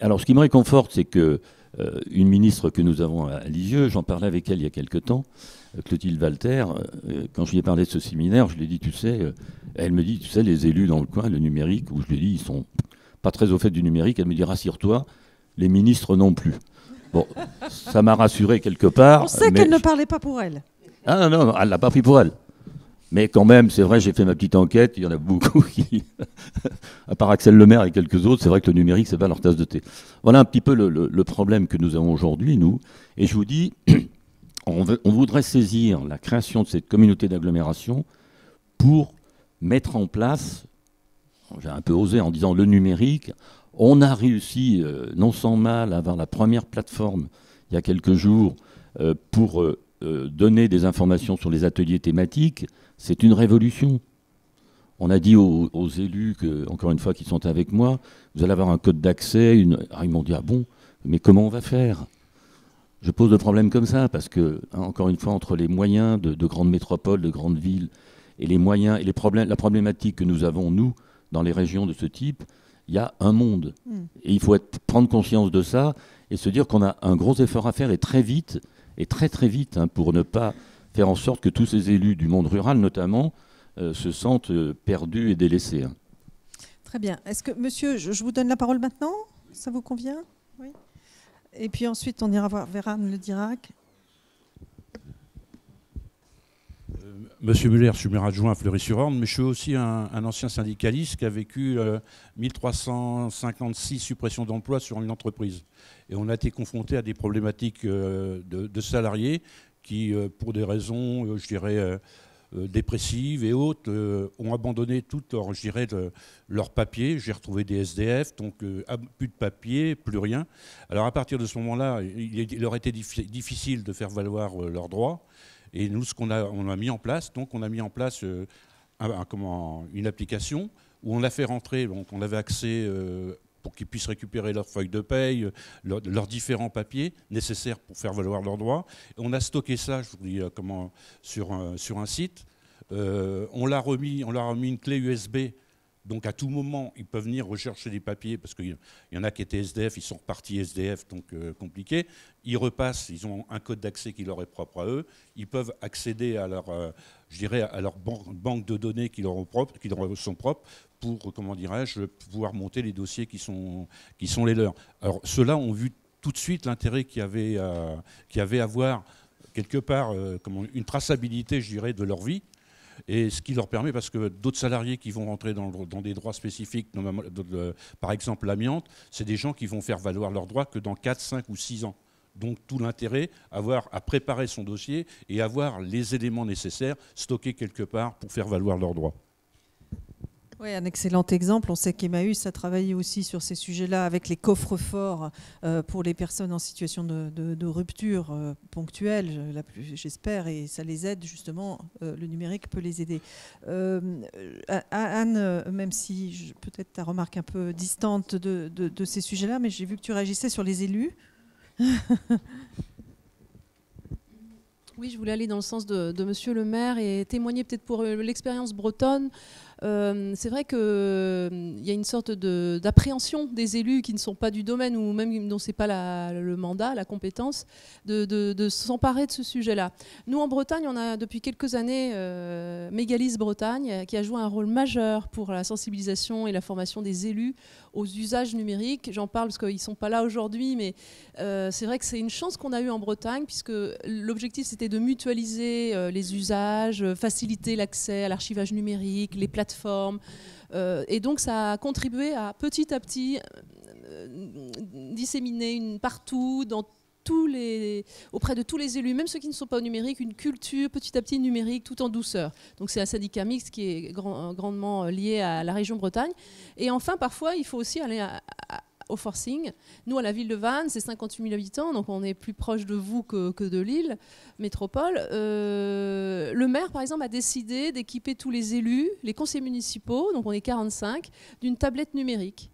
Speaker 6: Alors ce qui me réconforte, c'est que euh, une ministre que nous avons à Lisieux, j'en parlais avec elle il y a quelque temps, Clotilde Walter, quand je lui ai parlé de ce séminaire, je lui ai dit, tu sais, elle me dit, tu sais, les élus dans le coin, le numérique, où je lui ai dit, ils sont, pas très au fait du numérique, elle me dit rassure-toi, les ministres non plus. Bon, ça m'a rassuré quelque part. On sait qu'elle ne
Speaker 1: parlait pas pour elle.
Speaker 6: Ah non, non, elle l'a pas pris pour elle. Mais quand même, c'est vrai, j'ai fait ma petite enquête, il y en a beaucoup qui, à part Axel Lemaire et quelques autres, c'est vrai que le numérique, c'est pas leur tasse de thé. Voilà un petit peu le, problème que nous avons aujourd'hui, nous. Et je vous dis, on voudrait saisir la création de cette communauté d'agglomération pour mettre en place j'ai un peu osé en disant le numérique. On a réussi, euh, non sans mal, à avoir la première plateforme il y a quelques jours euh, pour euh, donner des informations sur les ateliers thématiques. C'est une révolution. On a dit aux, élus, que, encore une fois, qui sont avec moi, vous allez avoir un code d'accès. Ah, ils m'ont dit, ah bon, mais comment on va faire Je pose le problème comme ça, parce que, hein, encore une fois, entre les moyens de, de grandes métropoles, de grandes villes, et les moyens et les problèmes, la problématique que nous avons, nous, dans les régions de ce type, il y a un monde. Hmm. Et il faut prendre conscience de ça et se dire qu'on a un gros effort à faire et très vite, et très très vite, hein, pour ne pas faire en sorte que tous ces élus du monde rural notamment euh, se sentent euh, perdus et délaissés. Hein.
Speaker 1: Très bien. Est-ce que, monsieur, je, vous donne la parole maintenant Ça vous convient Oui. Et puis ensuite, on ira voir, Véran le Dirac.
Speaker 7: Monsieur Muller, je suis maire adjoint à Fleury-sur-Orne, mais je suis aussi un, ancien syndicaliste qui a vécu 1356 euh, suppressions d'emplois sur une entreprise. Et on a été confronté à des problématiques euh, de, salariés qui, euh, pour des raisons, je dirais, dépressives et autres, ont abandonné tout leur, leur papier. J'ai retrouvé des SDF, donc plus de papier, plus rien. Alors à partir de ce moment-là, il, leur était difficile de faire valoir leurs droits. Et nous, ce qu'on a, a mis en place, donc on a mis en place euh, une application où on a fait rentrer, donc on avait accès euh, pour qu'ils puissent récupérer leurs feuilles de paye, euh, leurs différents papiers nécessaires pour faire valoir leurs droits. on a stocké ça, je vous dis, comment, sur, un, sur un site. on l'a remis, on l'a remis une clé USB donc à tout moment, ils peuvent venir rechercher des papiers, parce qu'il y en a qui étaient SDF, ils sont repartis SDF, donc euh, compliqué. Ils repassent, ils ont un code d'accès qui leur est propre à eux. Ils peuvent accéder à leur, euh, je dirais, à leur banque de données qui leur, propre, sont propres pour, comment dirais-je, pouvoir monter les dossiers qui sont, qui sont les leurs. Alors ceux-là ont vu tout de suite l'intérêt qu'il y, avait, euh, avait à avoir quelque part une traçabilité, je dirais, de leur vie, et ce qui leur permet, parce que d'autres salariés qui vont rentrer dans, des droits spécifiques, par exemple l'amiante, c'est des gens qui vont faire valoir leurs droits que dans 4, 5 ou 6 ans. Donc tout l'intérêt, à préparer son dossier et avoir les éléments nécessaires stockés quelque part pour faire valoir leurs droits.
Speaker 1: Oui, un excellent exemple. On sait qu'Emmaüs a travaillé aussi sur ces sujets-là avec les coffres forts euh, pour les personnes en situation de, rupture euh, ponctuelle, j'espère, et ça les aide justement, euh, le numérique peut les aider. Anne, même si peut-être ta remarque un peu distante de, de ces sujets-là, mais j'ai vu que tu réagissais sur les élus.
Speaker 2: oui, je voulais aller dans le sens de, monsieur le maire et témoigner peut-être pour l'expérience bretonne. Euh, c'est vrai qu'il euh, il y a une sorte d'appréhension des élus qui ne sont pas du domaine ou même dont ce n'est pas le mandat, la compétence, de, s'emparer de ce sujet-là. Nous, en Bretagne, on a depuis quelques années euh, Mégalis Bretagne euh, qui a joué un rôle majeur pour la sensibilisation et la formation des élus aux usages numériques. J'en parle parce qu'ils ne sont pas là aujourd'hui, mais c'est vrai que c'est une chance qu'on a eue en Bretagne puisque l'objectif c'était de mutualiser les usages, faciliter l'accès à l'archivage numérique, les plateformes euh, et donc ça a contribué à petit à petit euh, disséminer une, partout, dans tous les, auprès de tous les élus, même ceux qui ne sont pas au numérique, une culture petit à petit numérique, tout en douceur. Donc c'est un syndicat mixte qui est grand, grandement lié à la région Bretagne. Et enfin, parfois, il faut aussi aller à, au forcing. Nous, à la ville de Vannes, c'est 58 000 habitants, donc on est plus proche de vous que, de Lille, métropole. Euh, le maire, par exemple, a décidé d'équiper tous les élus, les conseillers municipaux, donc on est 45, d'une tablette numérique.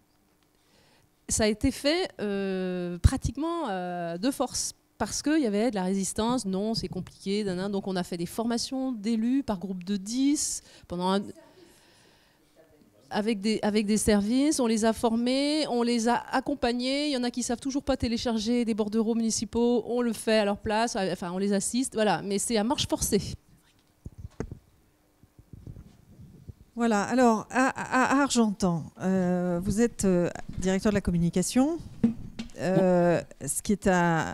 Speaker 2: Ça a été fait euh, pratiquement euh, de force parce qu'il y avait de la résistance, non, c'est compliqué, donc on a fait des formations d'élus par groupe de 10 pendant un, avec des, services, on les a formés, on les a accompagnés. Il y en a qui savent toujours pas télécharger des bordereaux municipaux, on le fait à leur place, euh, enfin on les assiste, voilà, mais c'est à marche forcée. Voilà, alors
Speaker 1: à, Argentan, euh, vous êtes euh, directeur de la communication. ce qui est un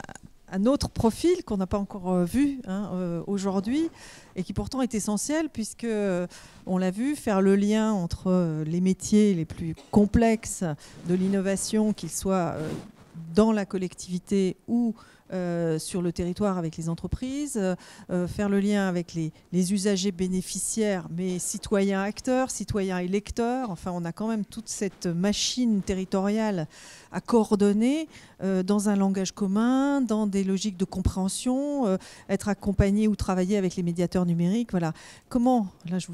Speaker 1: un autre profil qu'on n'a pas encore euh, vu hein, euh, aujourd'hui et qui pourtant est essentiel puisque euh, on l'a vu faire le lien entre les métiers les plus complexes de l'innovation, qu'ils soient dans la collectivité ou sur le territoire avec les entreprises, faire le lien avec les, les, usagers bénéficiaires, mais citoyens acteurs, citoyens électeurs. Enfin, on a quand même toute cette machine territoriale à coordonner euh, dans un langage commun, dans des logiques de compréhension, euh, être accompagné ou travailler avec les médiateurs numériques. Voilà. Comment, là je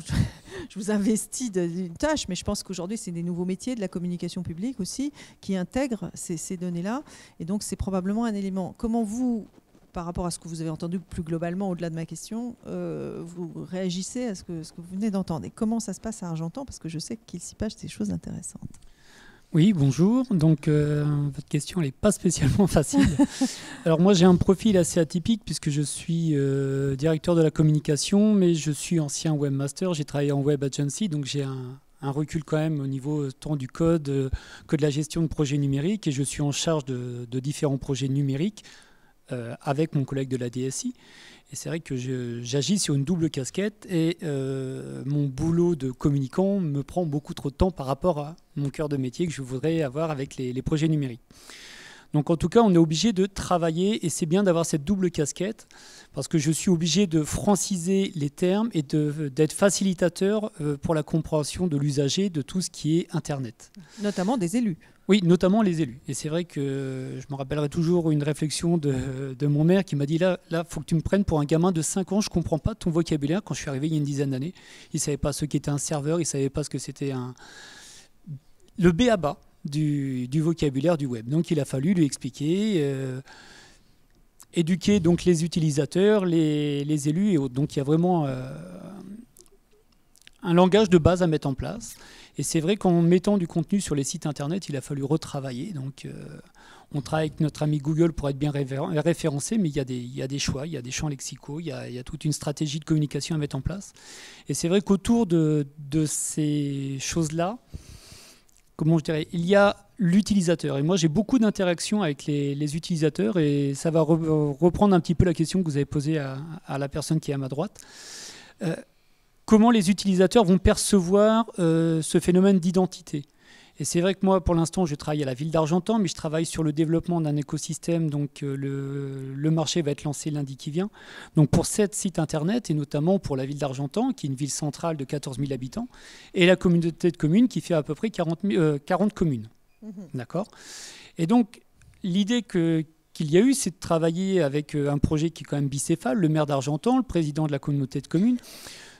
Speaker 1: vous, investis d'une tâche, mais je pense qu'aujourd'hui c'est des nouveaux métiers de la communication publique aussi qui intègrent ces, données-là. Et donc c'est probablement un élément. Comment vous, par rapport à ce que vous avez entendu plus globalement au-delà de ma question, euh, vous réagissez à ce que, ce que vous venez d'entendre. Et comment ça se passe à Argentan Parce que je sais qu'il s'y passe des choses intéressantes.
Speaker 8: Oui, bonjour. Donc, euh, votre question n'est pas spécialement facile. Alors, moi, j'ai un profil assez atypique puisque je suis euh, directeur de la communication, mais je suis ancien webmaster. J'ai travaillé en web agency, donc j'ai un, recul quand même au niveau euh, tant du code que de la gestion de projets numériques et je suis en charge de différents projets numériques avec mon collègue de la DSI c'est vrai que j'agis sur une double casquette et euh, mon boulot de communicant me prend beaucoup trop de temps par rapport à mon cœur de métier que je voudrais avoir avec les, les projets numériques. Donc en tout cas, on est obligé de travailler et c'est bien d'avoir cette double casquette parce que je suis obligé de franciser les termes et d'être facilitateur euh, pour la compréhension de l'usager de tout ce qui est Internet. Notamment des élus. Oui, notamment les élus. Et c'est vrai que je me rappellerai toujours une réflexion de, mon maire qui m'a dit là, là, faut que tu me prennes pour un gamin de 5 ans. Je comprends pas ton vocabulaire. Quand je suis arrivé il y a une dizaine d'années, il ne savait pas ce qu'était un serveur, il ne savait pas ce que c'était un le à du, du vocabulaire du web. Donc il a fallu lui expliquer. Euh, éduquer donc les utilisateurs, les, élus et autres. Donc il y a vraiment euh, un langage de base à mettre en place. Et c'est vrai qu'en mettant du contenu sur les sites internet, il a fallu retravailler. Donc, euh, on travaille avec notre ami Google pour être bien référencé, mais il y, a des, choix, il y a des champs lexicaux, il y a, toute une stratégie de communication à mettre en place. Et c'est vrai qu'autour de, ces choses-là, comment je dirais, il y a l'utilisateur. Et moi, j'ai beaucoup d'interactions avec les, utilisateurs et ça va reprendre un petit peu la question que vous avez posée à, la personne qui est à ma droite. Euh, comment les utilisateurs vont percevoir euh, ce phénomène d'identité. Et c'est vrai que moi, pour l'instant, je travaille à la ville d'Argentan, mais je travaille sur le développement d'un écosystème. Donc, euh, le, marché va être lancé lundi qui vient. Donc, pour sept sites internet, et notamment pour la ville d'Argentan, qui est une ville centrale de 14 000 habitants, et la communauté de communes, qui fait à peu près 40, euh, communes. Mhm. D'accord Et donc, l'idée qu'il y a eu, c'est de travailler avec un projet qui est quand même bicéphale, le maire d'Argentan, le président de la communauté de communes,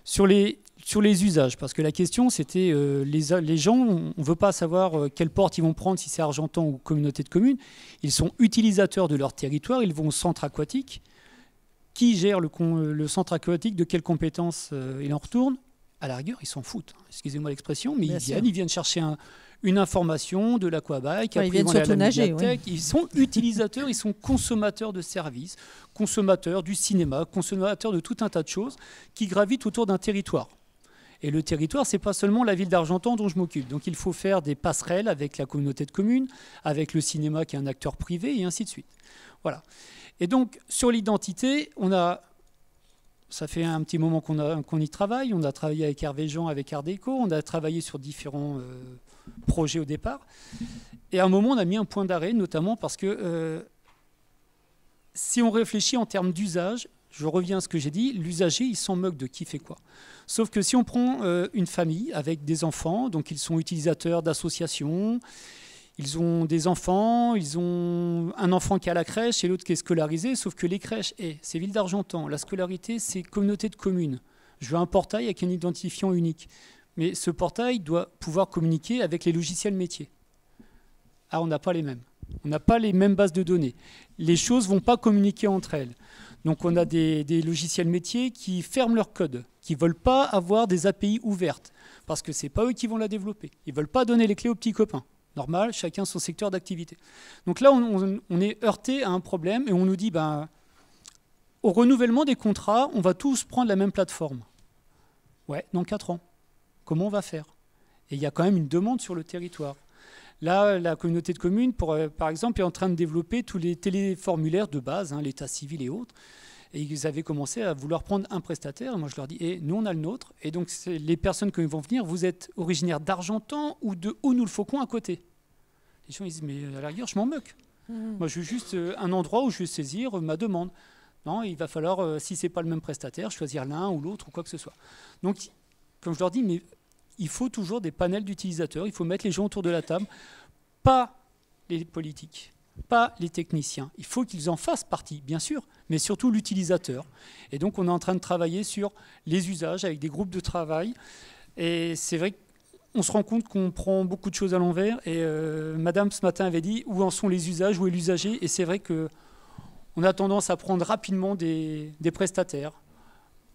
Speaker 8: sur les, sur les usages, parce que la question c'était euh, les, gens, on ne veut pas savoir euh, quelle porte ils vont prendre, si c'est Argentan ou communauté de communes. Ils sont utilisateurs de leur territoire, ils vont au centre aquatique. Qui gère le, euh, le centre aquatique De quelles compétences il en retourne à la rigueur, ils s'en foutent. Hein. Excusez-moi l'expression, mais ils viennent, ils viennent chercher une information de l'aquabike, ouais, ils viennent surtout nager. Ils sont utilisateurs, ils sont consommateurs de services, consommateurs du cinéma, consommateurs de tout un tas de choses qui gravitent autour d'un territoire. Et le territoire, c'est pas seulement la ville d'Argentan dont je m'occupe. Donc il faut faire des passerelles avec la communauté de communes, avec le cinéma qui est un acteur privé, et ainsi de suite. Voilà. Et donc sur l'identité, on a ça fait un petit moment qu'on y travaille. On a travaillé avec Hervé Jean, avec Ardeco. On a travaillé sur différents euh, projets au départ. Et à un moment, on a mis un point d'arrêt, notamment parce que euh, si on réfléchit en termes d'usage, je reviens à ce que j'ai dit, l'usager, il s'en moque de qui fait quoi. Sauf que si on prend euh, une famille avec des enfants, donc ils sont utilisateurs d'associations, ils ont des enfants, ils ont un enfant qui est à la crèche et l'autre qui est scolarisé, sauf que les crèches, eh, c'est ville d'Argentan, la scolarité, c'est communauté de communes. Je veux un portail avec un identifiant unique. Mais ce portail doit pouvoir communiquer avec les logiciels métiers. Ah, on n'a pas les mêmes. On n'a pas les mêmes bases de données. Les choses ne vont pas communiquer entre elles. Donc on a des, des, logiciels métiers qui ferment leur code, qui ne veulent pas avoir des API ouvertes, parce que ce n'est pas eux qui vont la développer. Ils ne veulent pas donner les clés aux petits copains normal, chacun son secteur d'activité. Donc là, on, est heurté à un problème et on nous dit, ben, au renouvellement des contrats, on va tous prendre la même plateforme. Ouais, dans 4 ans. Comment on va faire Et il y a quand même une demande sur le territoire. Là, la communauté de communes, pour, euh, par exemple, est en train de développer tous les téléformulaires de base, hein, l'état civil et autres, et ils avaient commencé à vouloir prendre un prestataire. moi, je leur dis, eh, nous, on a le nôtre. Et donc, les personnes qui vont venir, vous êtes originaire d'Argentan ou de nous le faucon à côté. Les gens disent, mais à la rigueur, je m'en moque. Hmm. Moi, je veux juste euh, un endroit où je vais saisir euh, ma demande. Non, il va falloir, euh, si ce n'est pas le même prestataire, choisir l'un ou l'autre ou quoi que ce soit. Donc, comme je leur dis, mais il faut toujours des panels d'utilisateurs, il faut mettre les gens autour de la table, pas les politiques pas les techniciens. Il faut qu'ils en fassent partie, bien sûr, mais surtout l'utilisateur. Et donc on est en train de travailler sur les usages avec des groupes de travail. Et c'est vrai qu'on se rend compte qu'on prend beaucoup de choses à l'envers. Et euh, Madame ce matin avait dit où en sont les usages, où est l'usager. Et c'est vrai qu'on a tendance à prendre rapidement des, prestataires,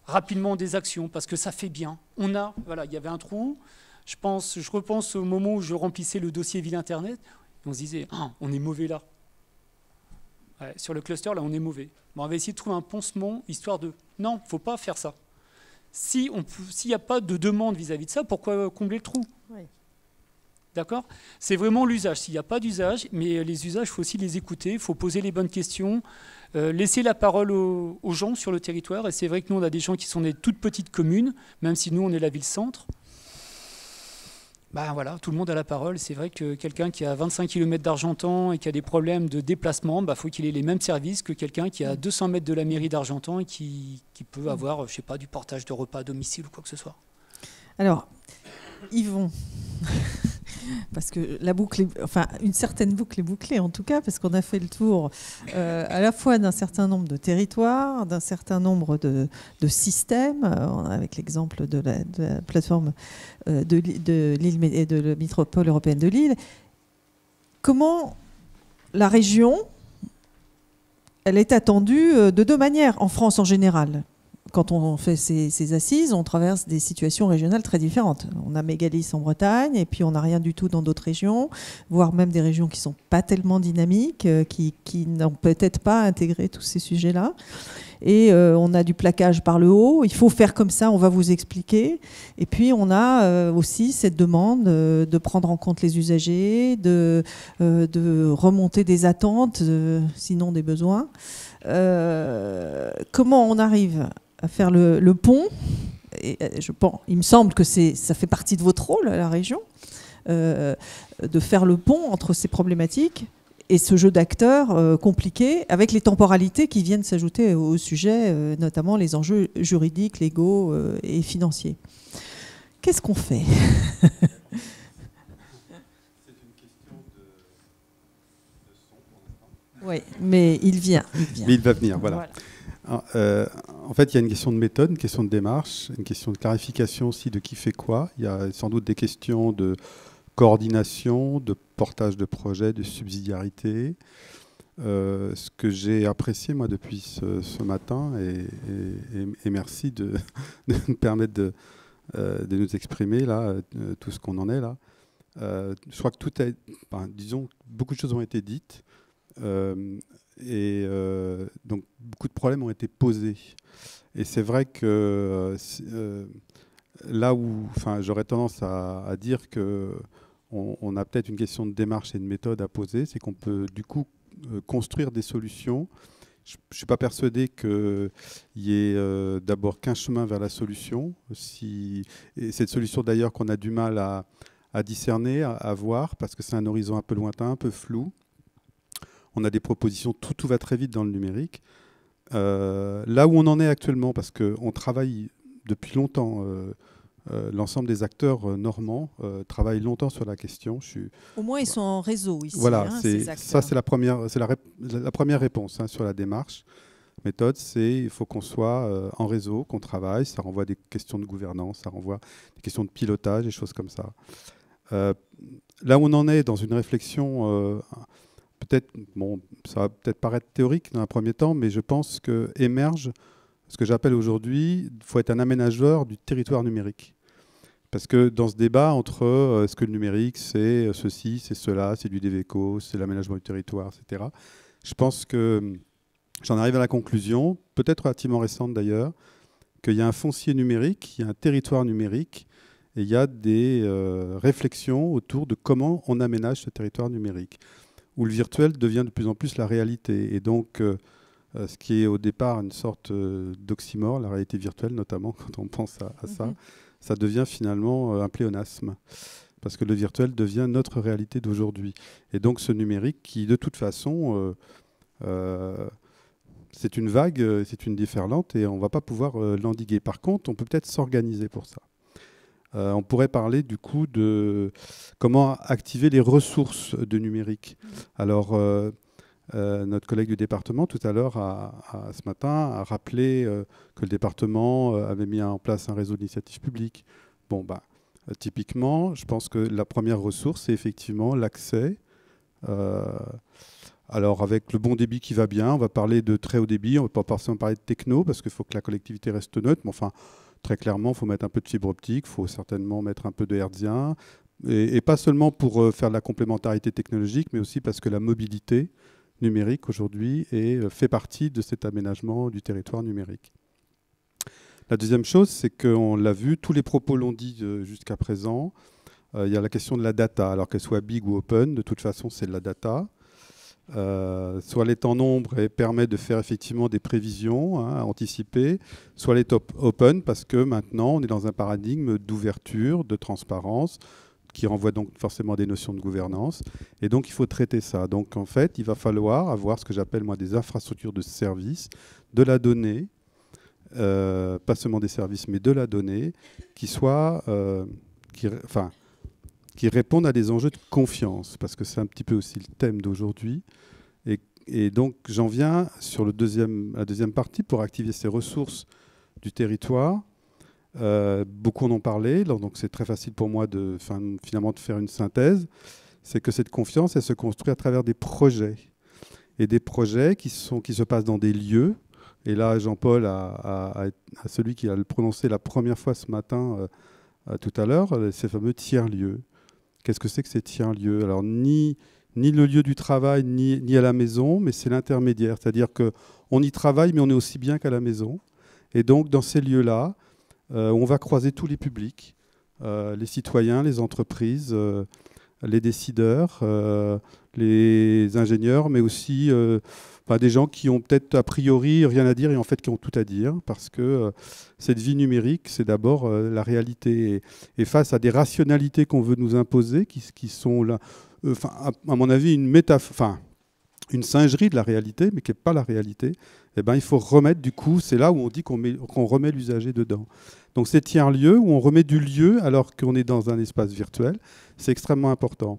Speaker 8: rapidement des actions, parce que ça fait bien. On a, voilà, il y avait un trou. Je, pense, je repense au moment où je remplissais le dossier Ville Internet. on se disait, ah, on est mauvais là sur le cluster, là, on est mauvais. on va essayer de trouver un poncement, histoire de... Non, il faut pas faire ça. S'il n'y a pas de demande vis-à-vis de ça, pourquoi euh, combler le trou D'accord C'est vraiment l'usage. S'il n'y a pas d'usage, mais euh, les usages, il faut aussi les écouter, il faut poser les bonnes questions, euh, laisser la parole aux, gens sur le territoire. Et c'est vrai que nous, on a des gens qui sont des toutes petites communes, même si nous, on est la ville-centre ben voilà, tout le monde a la parole. C'est vrai que quelqu'un qui a 25 km d'Argentan et qui a des problèmes de déplacement, ben bah, faut faut qu'il ait les mêmes services que quelqu'un qui a 200 mm. mètres de la mairie d'Argentan et qui, peut mm. avoir, je sais pas, du portage de repas à domicile ou quoi que ce soit.
Speaker 1: Alors, Yvon parce que la boucle, enfin une certaine boucle est bouclée en tout cas, parce qu'on a fait le tour euh, à la fois d'un certain nombre de territoires, d'un certain nombre de, systèmes, euh, avec l'exemple de, la plateforme euh, de, l'île et de la métropole européenne de Lille. Comment la région, elle est attendue de deux manières en France en général quand on fait ces, assises, on traverse des situations régionales très différentes. On a Mégalis en Bretagne, et puis on n'a rien du tout dans d'autres régions, voire même des régions qui ne sont pas tellement dynamiques, euh, qui, n'ont peut-être pas intégré tous ces sujets-là. Et euh, on a du plaquage par le haut, il faut faire comme ça, on va vous expliquer. Et puis on a euh, aussi cette demande de prendre en compte les usagers, de, de remonter des attentes, sinon des besoins. comment on arrive à faire le, pont. Et euh, je pense, il me semble que ça fait partie de votre rôle à la région, euh, de faire le pont entre ces problématiques et ce jeu d'acteurs euh, compliqué, avec les temporalités qui viennent s'ajouter au, sujet, notamment les enjeux juridiques, légaux et financiers. Qu'est-ce qu'on fait Oui, mais il vient. Il, vient. Mais il va venir, voilà.
Speaker 9: Euh, en fait, il y a une question de méthode, une question de démarche, une question de clarification aussi de qui fait quoi. Il y a sans doute des questions de coordination, de portage de projet, de subsidiarité. Euh, ce que j'ai apprécié moi depuis ce, matin, et, et, merci de, de, me permettre de, euh, de nous exprimer là tout ce qu'on en est là. je crois que tout est disons, beaucoup de choses ont été dites. Et euh, donc, beaucoup de problèmes ont été posés. Et c'est vrai que euh, euh, là où j'aurais tendance à, dire que on, a peut-être une question de démarche et de méthode à poser, c'est qu'on peut du coup construire des solutions. Je ne suis pas persuadé qu'il y ait d'abord qu'un chemin vers la solution. Si, cette solution d'ailleurs qu'on a du mal à, discerner, à, voir, parce que c'est un horizon un peu lointain, un peu flou on a des propositions, tout, tout va très vite dans le numérique. Euh, là où on en est actuellement, parce qu'on travaille depuis longtemps, euh, euh, l'ensemble des acteurs normands travaillent longtemps sur la question. Je suis...
Speaker 1: Au moins, ils sont en réseau ici. Voilà, hein, ça c'est la
Speaker 9: première, c'est la, première réponse hein, sur la démarche. Méthode, c'est il faut qu'on soit en réseau, qu'on travaille. Ça renvoie des questions de gouvernance, ça renvoie des questions de pilotage, des choses comme ça. là où on en est dans une réflexion peut-être, bon, ça va peut-être paraître théorique dans un premier temps, mais je pense que émerge ce que j'appelle aujourd'hui, il faut être un aménageur du territoire numérique. Parce que dans ce débat entre euh, est-ce que le numérique c'est euh, ceci, c'est cela, c'est du DVECO, c'est l'aménagement du territoire, etc., je pense que hum, j'en arrive à la conclusion, peut-être relativement récente d'ailleurs, qu'il y a un foncier numérique, il y a un territoire numérique, et il y a des euh, réflexions autour de comment on aménage ce territoire numérique où le virtuel devient de plus en plus la réalité. Et donc, euh, euh, ce qui est au départ une sorte euh, d'oxymore, la réalité virtuelle notamment, quand on pense à, ça, mhm. ça devient finalement un pléonasme. Parce que le virtuel devient notre réalité d'aujourd'hui. Et donc ce numérique qui, de toute façon, c'est une vague, c'est une déferlante et on ne va pas pouvoir l'endiguer. Par contre, on peut peut-être s'organiser pour ça. Euh, on pourrait parler du coup de comment activer les ressources de numérique. Mm. Alors, euh, euh, notre collègue du département tout à l'heure, ce matin, a rappelé que le département avait mis en place un réseau d'initiatives publiques. Bon, bah, typiquement, je pense que la première ressource, c'est effectivement l'accès. Alors avec le bon débit qui va bien, on va parler de très haut débit, on ne va pas forcément parler de techno parce qu'il faut que la collectivité reste neutre, mais enfin, très clairement, il faut mettre un peu de fibre optique, il faut certainement mettre un peu de hertzien, et, pas seulement pour euh, faire de la complémentarité technologique, mais aussi parce que la mobilité numérique aujourd'hui euh, fait partie de cet aménagement du territoire numérique. La deuxième chose, c'est qu'on l'a vu, tous les propos l'ont dit euh, jusqu'à présent, il y a la question de la data. Alors qu'elle soit big ou open, de toute façon, c'est de la data. Euh, soit elle est en nombre et permet de faire effectivement des prévisions anticipées, hein, anticiper, soit elle est open parce que maintenant on est dans un paradigme d'ouverture, de transparence, qui renvoie donc forcément à des notions de gouvernance. Et donc il faut traiter ça. Donc en fait, il va falloir avoir ce que j'appelle moi des infrastructures de services, de la donnée, euh, pas seulement des services, mais de la donnée, qui soit, euh, qui, enfin, qui répondent à des enjeux de confiance, parce que c'est un petit peu aussi le thème d'aujourd'hui. Et, donc j'en viens sur la deuxième partie pour activer ces ressources du territoire. Euh, beaucoup en ont parlé, donc c'est très facile pour moi de, finalement de faire une synthèse. C'est que cette confiance, elle se construit à travers des projets. Et des projets qui, se passent dans des lieux. Et là, Jean-Paul, a, celui qui a le prononcé la première fois ce matin, euh, euh, tout à l'heure, ces fameux tiers-lieux. Qu'est-ce que c'est que ces tiens lieux Alors ni, ni le lieu du travail, ni, à la maison, mais c'est l'intermédiaire. C'est-à-dire qu'on y travaille, mais on est aussi bien qu'à la maison. Et donc dans ces lieux-là, euh, on va croiser tous les publics, euh, les citoyens, les entreprises, euh, les décideurs, les ingénieurs, mais aussi des gens qui ont peut-être a priori rien à dire et en fait qui ont tout à dire, parce que euh, cette vie numérique, c'est d'abord euh, la réalité. Et, face à des rationalités qu'on veut nous imposer, qui, sont, là, euh, à, mon avis, une métaphore une singerie de la réalité, mais qui n'est pas la réalité, eh ben, il faut remettre du coup, c'est là où on dit qu'on remet l'usager dedans. Donc c'est tiers lieu où on remet du lieu alors qu'on est dans un espace virtuel, c'est extrêmement important.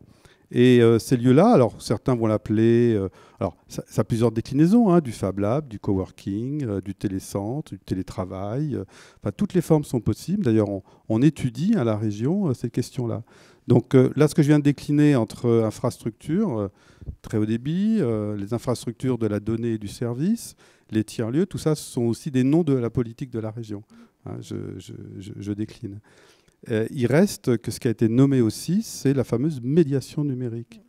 Speaker 9: Et ces lieux-là, alors certains vont l'appeler alors, ça, a plusieurs déclinaisons, hein, du Fab Lab, du coworking, euh, du télécentre, du télétravail. Euh, enfin, toutes les formes sont possibles. D'ailleurs, on, étudie à hein, la région euh, ces questions-là. Donc là, ce que je viens de décliner entre infrastructures, très haut débit, les infrastructures de la donnée et du service, les tiers-lieux, tout ça, ce sont aussi des noms de la politique de la région. Hein, je, je, décline. il reste que ce qui a été nommé aussi, c'est la fameuse médiation numérique.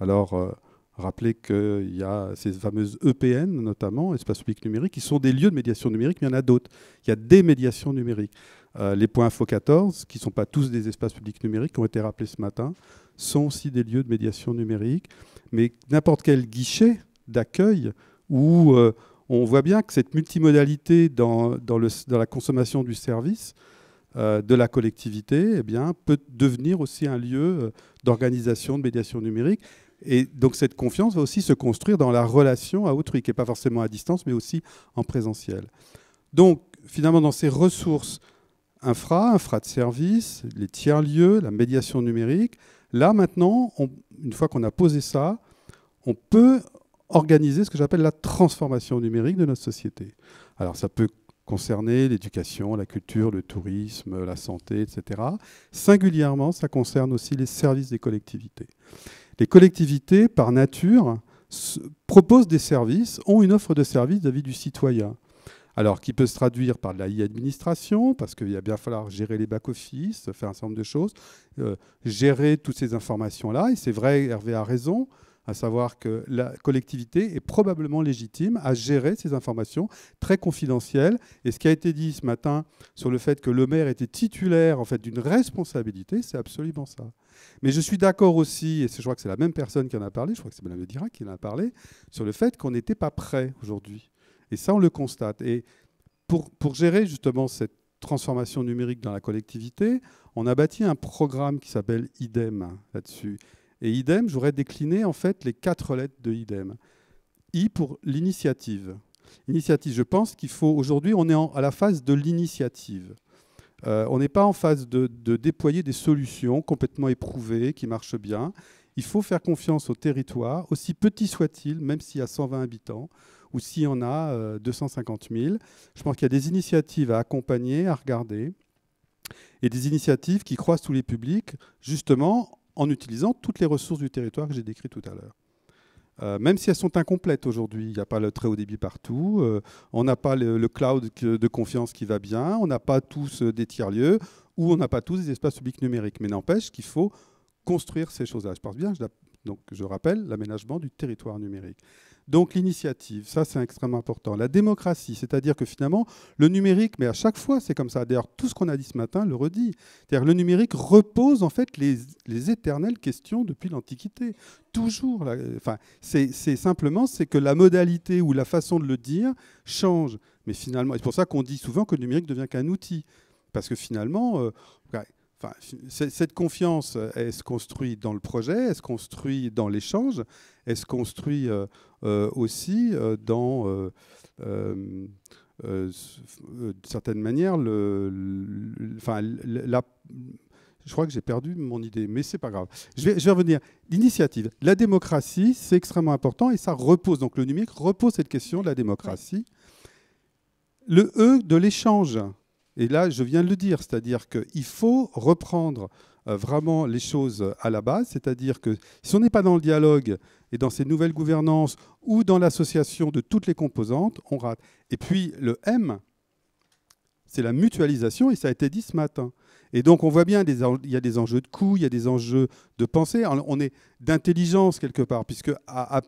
Speaker 9: Alors, Rappelez qu'il y a ces fameuses EPN, notamment, espaces publics numériques, qui sont des lieux de médiation numérique, mais il y en a d'autres. Il y a des médiations numériques. Euh, les points info 14, qui ne sont pas tous des espaces publics numériques, qui ont été rappelés ce matin, sont aussi des lieux de médiation numérique. Mais n'importe quel guichet d'accueil où euh, on voit bien que cette multimodalité dans, la consommation du service, euh, de la collectivité eh bien, peut devenir aussi un lieu d'organisation, de médiation numérique. Et donc cette confiance va aussi se construire dans la relation à autrui, qui n'est pas forcément à distance, mais aussi en présentiel. Donc finalement, dans ces ressources infra, infra de service, les tiers-lieux, la médiation numérique, là maintenant, une fois qu'on a posé ça, on peut organiser ce que j'appelle la transformation numérique de notre société. Alors ça peut concerner l'éducation, la culture, le tourisme, la santé, etc. Singulièrement, ça concerne aussi les services des collectivités. Les collectivités, par nature, proposent des services, ont une offre de services vis-à-vis du citoyen. Alors, qui peut se traduire par de la e-administration, parce qu'il va bien falloir gérer les back-office, faire un certain nombre de choses, euh, gérer toutes ces informations-là. Et c'est vrai, Hervé a raison, à savoir que la collectivité est probablement légitime à gérer ces informations très confidentielles. Et ce qui a été dit ce matin sur le fait que le maire était titulaire en fait d'une responsabilité, c'est absolument ça. Mais je suis d'accord aussi, et je crois que c'est la même personne qui en a parlé, je crois que c'est Mme Le Dirac qui en a parlé, sur le fait qu'on n'était pas prêt aujourd'hui. Et ça, on le constate. Et pour, pour gérer justement cette transformation numérique dans la collectivité, on a bâti un programme qui s'appelle IDEM là-dessus, et idem, j'aurais décliné en fait les quatre lettres de idem. I pour l'initiative. Initiative, je pense qu'il faut, aujourd'hui, on est à la phase de l'initiative. Euh, on n'est pas en phase de, déployer des solutions complètement éprouvées, qui marchent bien. Il faut faire confiance au territoire, aussi petit soit-il, même s'il y a 120 habitants ou s'il y en a 250 euh, 000. Je pense qu'il y a des initiatives à accompagner, à regarder, et des initiatives qui croisent tous les publics, justement en utilisant toutes les ressources du territoire que j'ai décrites tout à l'heure. Euh, même si elles sont incomplètes aujourd'hui, il n'y a pas le très haut débit partout, euh, on n'a pas le, cloud de confiance qui va bien, on n'a pas tous euh, des tiers-lieux, ou on n'a pas tous des espaces publics numériques. Mais n'empêche qu'il faut construire ces choses-là. Je pense bien, donc je rappelle l'aménagement du territoire numérique. Donc l'initiative, ça c'est extrêmement important. La démocratie, c'est-à-dire que finalement, le numérique, mais à chaque fois c'est comme ça, d'ailleurs tout ce qu'on a dit ce matin le redit, c'est-à-dire le numérique repose en fait les, éternelles questions depuis l'Antiquité. Toujours, enfin, c'est simplement c'est que la modalité ou la façon de le dire change. Mais finalement, c'est pour ça qu'on dit souvent que le numérique devient qu'un outil. Parce que finalement, euh, cette confiance, euh, elle se construit dans le projet, elle se construit dans l'échange, elle se construit euh, euh, aussi dans, d'une certaine manière, le, enfin, je crois que j'ai perdu mon idée, mais c'est pas grave. Je vais, je vais revenir. L'initiative, la démocratie, c'est extrêmement important et ça repose, donc le numérique repose cette question de la démocratie. Le E de l'échange, et là, je viens de le dire, c'est-à-dire qu'il faut reprendre euh, vraiment les choses à la base, c'est-à-dire que si on n'est pas dans le dialogue et dans ces nouvelles gouvernances ou dans l'association de toutes les composantes, on rate. Et puis le M, c'est la mutualisation, et ça a été dit ce matin. Et donc on voit bien, il y a des enjeux de coûts, il y a des enjeux de pensée, on est d'intelligence quelque part, puisque à,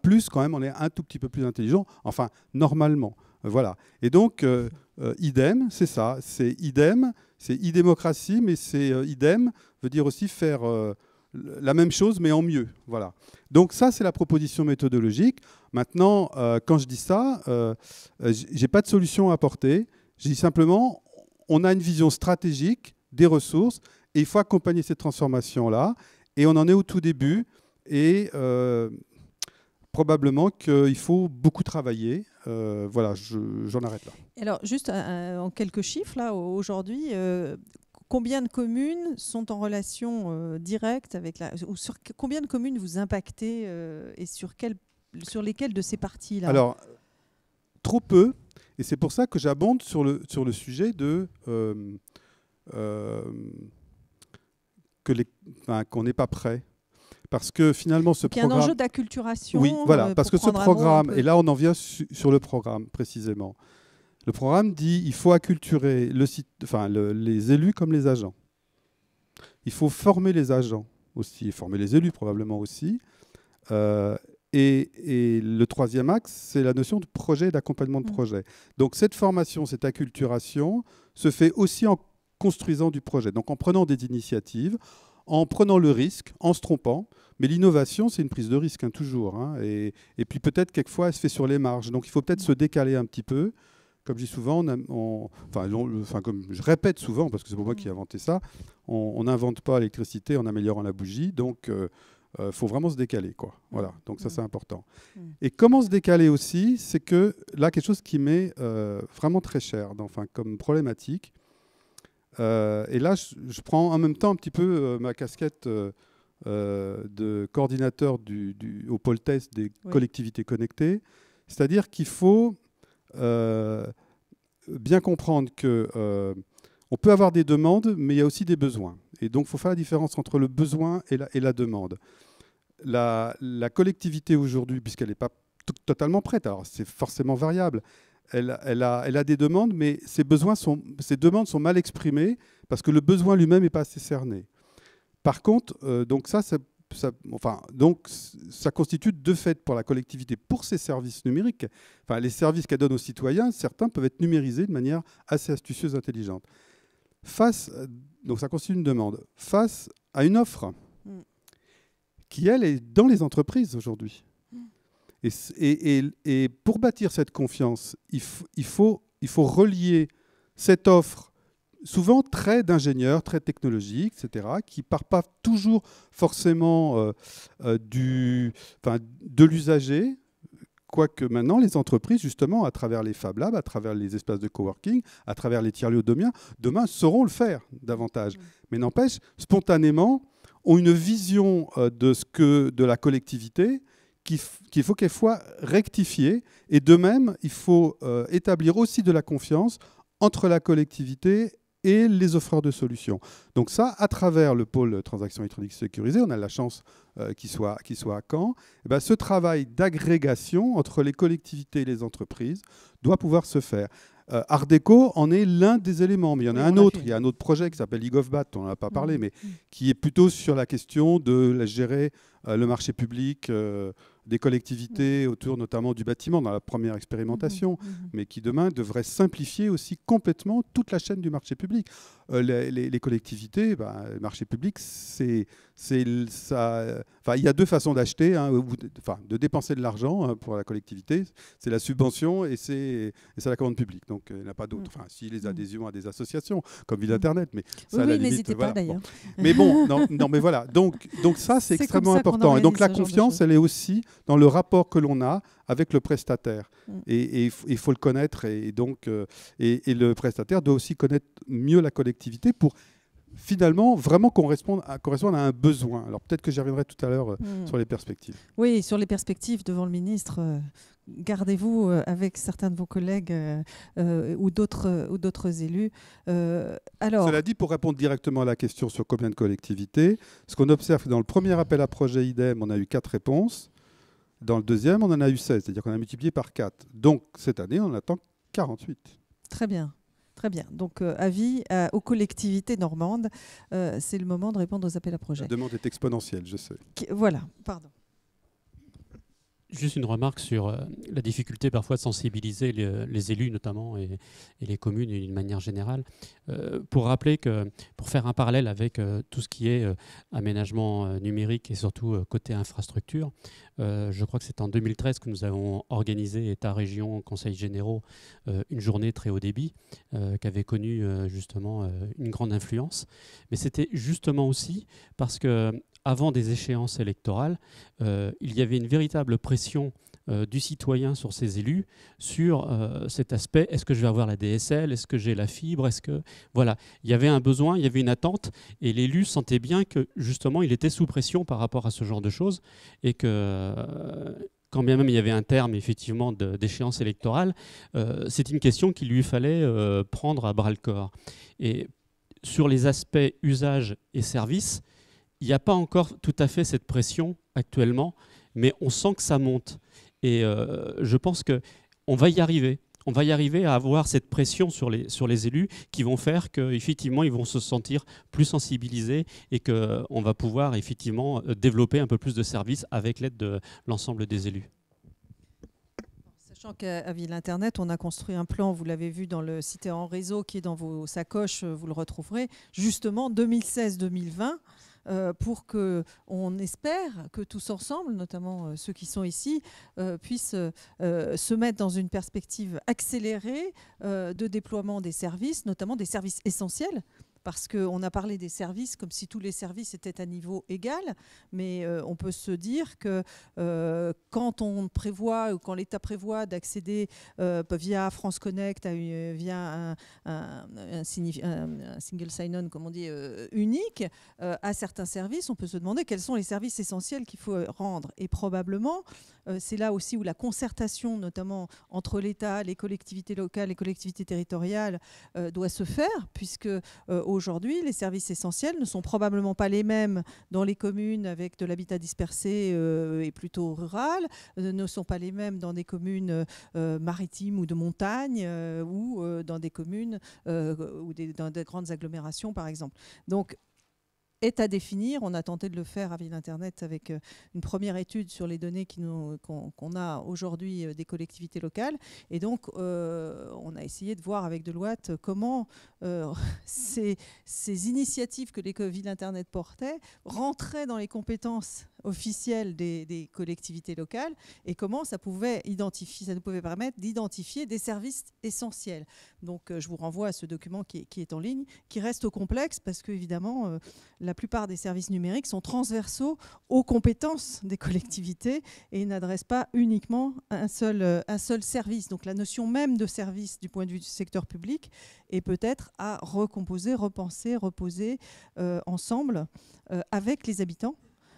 Speaker 9: plus, quand même, on est un tout petit peu plus intelligent, enfin, normalement. Voilà. Et donc, euh, euh, idem, c'est ça, c'est idem, c'est idémocratie, mais c'est euh, idem veut dire aussi faire euh, la même chose mais en mieux. Voilà. Donc ça, c'est la proposition méthodologique. Maintenant, quand je dis ça, j'ai pas de solution à apporter. Je dis simplement, on a une vision stratégique des ressources et il faut accompagner cette transformation-là. Et on en est au tout début et probablement qu'il faut beaucoup travailler euh, voilà, j'en arrête là.
Speaker 1: Alors, juste euh, euh, en quelques chiffres, là, aujourd'hui, combien de communes sont en relation directe avec la. Ou sur combien de communes vous impactez et sur, quel, sur lesquelles de ces parties-là Alors,
Speaker 9: trop peu. Et c'est pour ça que j'abonde sur le, sur le sujet de. qu'on qu'on n'est pas prêt parce que finalement ce programme. Il y a un enjeu d'acculturation. Oui, voilà, euh, parce que ce programme, et là on en vient sur le programme précisément. Le programme dit il faut acculturer les élus comme les agents. Il faut former les agents aussi, former les élus probablement aussi. Euh, et, et, le troisième axe, c'est la notion de projet, d'accompagnement de mm. projet. Donc cette formation, cette acculturation se fait aussi en construisant du projet, donc en prenant des initiatives, en prenant le risque, en se trompant. Mais l'innovation, c'est une prise de risque, hein, toujours. Hein. et, puis peut-être quelquefois, elle se fait sur les marges. Donc il faut peut-être se décaler un petit peu. Comme je dis souvent, enfin, comme je répète souvent, parce que c'est pour moi qui ai mmh. inventé ça, on n'invente pas l'électricité en améliorant la bougie. Donc euh, euh, faut vraiment se décaler, quoi. Voilà. Mmh. Donc ça, c'est mmh. important. Et comment se décaler aussi, c'est que là, quelque chose qui m'est euh, vraiment très cher, enfin, comme problématique, euh, et là, je, prends en même temps un petit peu euh, ma casquette euh, de coordinateur du, au pôle test des collectivités connectées. C'est-à-dire qu'il faut bien comprendre que on peut avoir des demandes, mais il y a aussi des besoins. Et donc, il faut faire la différence entre le besoin et la, demande. La, la collectivité aujourd'hui, puisqu'elle n'est pas totalement prête, alors c'est forcément variable, elle, a, des demandes, mais ses, besoins sont, demandes sont mal exprimées parce que le besoin lui-même n'est pas assez cerné. Par contre, euh, donc ça, enfin, donc, ça constitue de fait pour la collectivité, pour ses services numériques, enfin, les services qu'elle donne aux citoyens, certains peuvent être numérisés de manière assez astucieuse, intelligente. Face, euh, donc ça constitue une demande, face à une offre mm. qui, elle, est dans les entreprises aujourd'hui. Et, pour bâtir cette confiance, il, faut, relier cette offre souvent très d'ingénieurs, très technologiques, etc., qui ne partent pas toujours forcément euh, euh, de l'usager, quoique maintenant les entreprises, justement, à travers les Fab Labs, à travers les espaces de coworking, à travers les tiers-lieux demain, demain sauront le faire davantage. Mmh. Mais n'empêche, spontanément, ont une vision euh, de, ce que, de la collectivité qu'il faut qu'elle soit rectifiée. Et de même, il faut euh, établir aussi de la confiance entre la collectivité et les offreurs de solutions. Donc ça, à travers le pôle transactions électroniques sécurisées, on a la chance euh, qu'il soit, soit, à Caen, eh ben, ce travail d'agrégation entre les collectivités et les entreprises doit pouvoir se faire. Euh, en est l'un des éléments, mais il y en a un autre. il y a un autre projet qui s'appelle League of Bat, on n'en a pas parlé, mm. mais qui est plutôt sur la question de gérer euh, le marché public des collectivités mm. autour notamment du bâtiment dans la première expérimentation, mm, mm, mais qui demain devraient simplifier aussi complètement toute la chaîne du marché public. Euh, les, collectivités, ben, le marché public, c'est ça il y a deux façons d'acheter, hein, enfin, de dépenser de l'argent hein, pour la collectivité. C'est la subvention et c'est la commande publique. Donc, euh, il n'y a pas d'autre. Mm. Enfin, si les mm. adhésions à des associations, comme Ville Internet, mais ça, oui, n'hésitez pas d'ailleurs. Mais bon, non, mais voilà. Donc, donc ça, c'est extrêmement important. Et donc, la confiance, elle est aussi dans le rapport que l'on a avec le prestataire. Mm. Et il faut le connaître. Et, donc, euh, et le prestataire doit aussi connaître mieux la collectivité pour finalement vraiment correspondent à, correspondre à un besoin. Alors peut-être que j'y reviendrai tout à l'heure euh, hmm. sur les perspectives.
Speaker 1: Oui, sur les perspectives devant le ministre, euh, gardez-vous euh, avec certains de vos collègues ou d'autres ou d'autres
Speaker 9: élus. alors. Cela dit, pour répondre directement à la question sur combien de collectivités, ce qu'on observe dans le premier appel à projet IDEM, on a eu quatre réponses. Dans le deuxième, on en a eu 16, c'est-à-dire qu'on a multiplié par 4. Donc cette année, on attend 48.
Speaker 1: Très bien. Très bien. Donc, euh, avis euh, aux collectivités normandes. Euh, c'est le moment de répondre aux appels à projets. La demande
Speaker 9: est exponentielle, je sais.
Speaker 1: voilà, pardon.
Speaker 10: Juste une remarque sur euh, la difficulté parfois de sensibiliser les, euh, élus notamment et, les communes d'une manière générale. Euh, pour rappeler que, pour faire un parallèle avec tout ce qui est aménagement numérique et surtout côté infrastructure, je crois que c'est en 2013 que nous avons organisé, État, région, conseil généraux, une journée très haut débit qui avait connu justement une grande influence. Mais c'était justement aussi parce que avant des échéances électorales, euh, il y avait une véritable pression euh, du citoyen sur ses élus, sur euh, cet aspect, est-ce que je vais avoir la DSL, est-ce que j'ai la fibre, est-ce que... Voilà, il y avait un besoin, il y avait une attente, et l'élu sentait bien que justement il était sous pression par rapport à ce genre de choses, et que quand bien même il y avait un terme effectivement d'échéance électorale, c'est une question qu'il lui fallait prendre à bras le corps. Et sur les aspects usage et service il n'y a pas encore tout à fait cette pression actuellement, mais on sent que ça monte. Et euh, je pense qu'on va y arriver. On va y arriver à avoir cette pression sur les, sur les élus qui vont faire qu'effectivement, ils vont se sentir plus sensibilisés et qu'on va pouvoir effectivement euh, développer un peu plus de services avec l'aide de l'ensemble des élus.
Speaker 1: Sachant qu'à Ville Internet, on a construit un plan, vous l'avez vu dans le cité en réseau qui est dans vos sacoches, euh, vous le retrouverez, justement 2016-2020. Euh, pour que on espère que tous ensemble, notamment euh, ceux qui sont ici, euh, puissent se mettre dans une perspective accélérée de déploiement des services, notamment des services essentiels parce qu'on a parlé des services comme si tous les services étaient à niveau égal, mais euh, on peut se dire que euh, quand on prévoit ou quand l'État prévoit d'accéder euh, via France Connect, via un, un single sign-on, comme on dit, unique, à certains services, on peut se demander quels sont les services essentiels qu'il faut rendre. Et probablement, euh, c'est là aussi où la concertation, notamment entre l'État, les collectivités locales, les collectivités territoriales, euh, doit se faire, puisque euh, aujourd'hui, les services essentiels ne sont probablement pas les mêmes dans les communes avec de l'habitat dispersé et plutôt rural, ne sont pas les mêmes dans des communes maritimes ou de montagne, ou dans des communes ou dans des grandes agglomérations, par exemple. Donc, est à définir. On a tenté de le faire à Ville Internet avec euh, une première étude sur les données qu'on a aujourd'hui euh, des collectivités locales. Et donc, euh, on a essayé de voir avec Deloitte comment ces, initiatives que les Ville Internet portaient rentraient dans les compétences officielle des, collectivités locales et comment ça pouvait identifier, ça nous pouvait permettre d'identifier des services essentiels. Donc euh, je vous renvoie à ce document qui est, en ligne, qui reste au complexe parce que évidemment euh, la plupart des services numériques sont transversaux aux compétences des collectivités et n'adressent pas uniquement un seul, euh, un seul service. Donc la notion même de service du point de vue du secteur public est peut-être à recomposer, repenser, reposer ensemble avec les habitants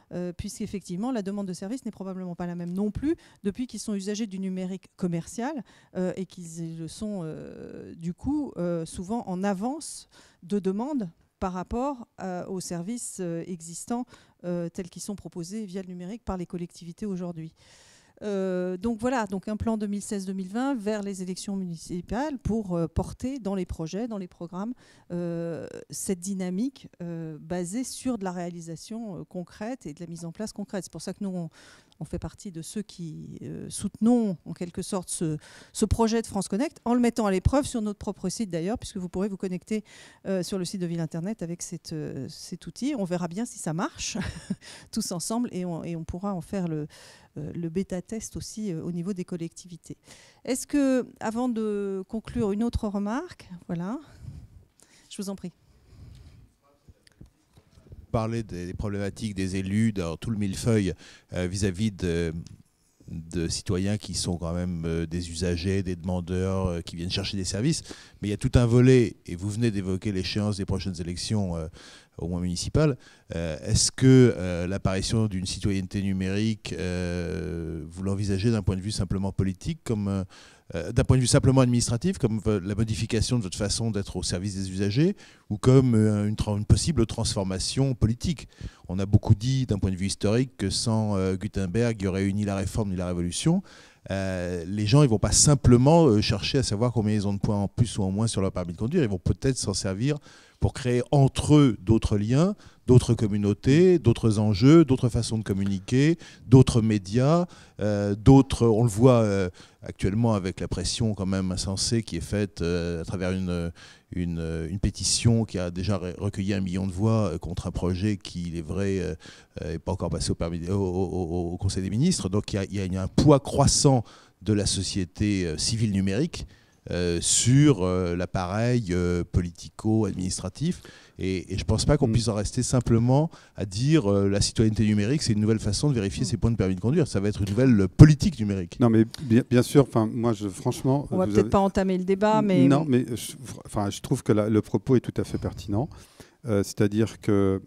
Speaker 1: Puisque euh, puisqu'effectivement, la demande de service n'est probablement pas la même non plus depuis qu'ils sont usagers du numérique commercial euh, et qu'ils le sont euh, du coup souvent en avance de demande par rapport aux services existants tels qu'ils sont proposés via le numérique par les collectivités aujourd'hui. Euh, donc voilà, donc un plan 2016-2020 vers les élections municipales pour euh, porter dans les projets, dans les programmes, euh, cette dynamique basée sur de la réalisation concrète et de la mise en place concrète. C'est pour ça que nous, on fait partie de ceux qui euh, soutenons en quelque sorte ce, projet de France Connect, en le mettant à l'épreuve sur notre propre site d'ailleurs, puisque vous pourrez vous connecter euh, sur le site de Ville Internet avec euh, cet outil. On verra bien si ça marche tous ensemble et on, pourra en faire le, le bêta-test aussi au niveau des collectivités. Est-ce que, avant de conclure, une autre remarque Voilà, je vous en prie
Speaker 5: parler des, problématiques des élus dans tout le millefeuille euh, vis-à-vis de, citoyens qui sont quand même euh, des usagers, des demandeurs, euh, qui viennent chercher des services. Mais il y a tout un volet, et vous venez d'évoquer l'échéance des prochaines élections, au moins municipales. Est-ce que l'apparition d'une citoyenneté numérique, vous l'envisagez d'un point de vue simplement politique, comme euh, d'un point de vue simplement administratif, comme la modification de votre façon d'être au service des usagers, ou comme euh, une, une, possible transformation politique. On a beaucoup dit, d'un point de vue historique, que sans euh, Gutenberg, il n'y aurait eu ni la réforme ni la révolution. les gens, ils vont pas simplement chercher à savoir combien ils ont de points en plus ou en moins sur leur permis de conduire. Ils vont peut-être s'en servir pour créer entre eux d'autres liens, d'autres communautés, d'autres enjeux, d'autres façons de communiquer, d'autres médias, euh, d'autres. On le voit euh, actuellement avec la pression quand même insensée qui est faite euh, à travers une, pétition qui a déjà recueilli un million de voix contre un projet qui, il est vrai, n'est pas encore passé au, Conseil des ministres. Donc il y a un poids croissant de la société civile numérique euh, sur euh, l'appareil euh, politico-administratif. Et, je ne pense pas qu'on mm. puisse en rester simplement à dire la citoyenneté numérique, c'est une nouvelle façon de vérifier mm. ses points de permis de conduire. Ça va être une nouvelle politique numérique. Non, mais
Speaker 9: bien, sûr. sûr, moi, je, franchement. On ne va peut-être pas entamer le débat, mais. Non, mais je, je trouve que le propos est tout à fait pertinent. C'est-à-dire que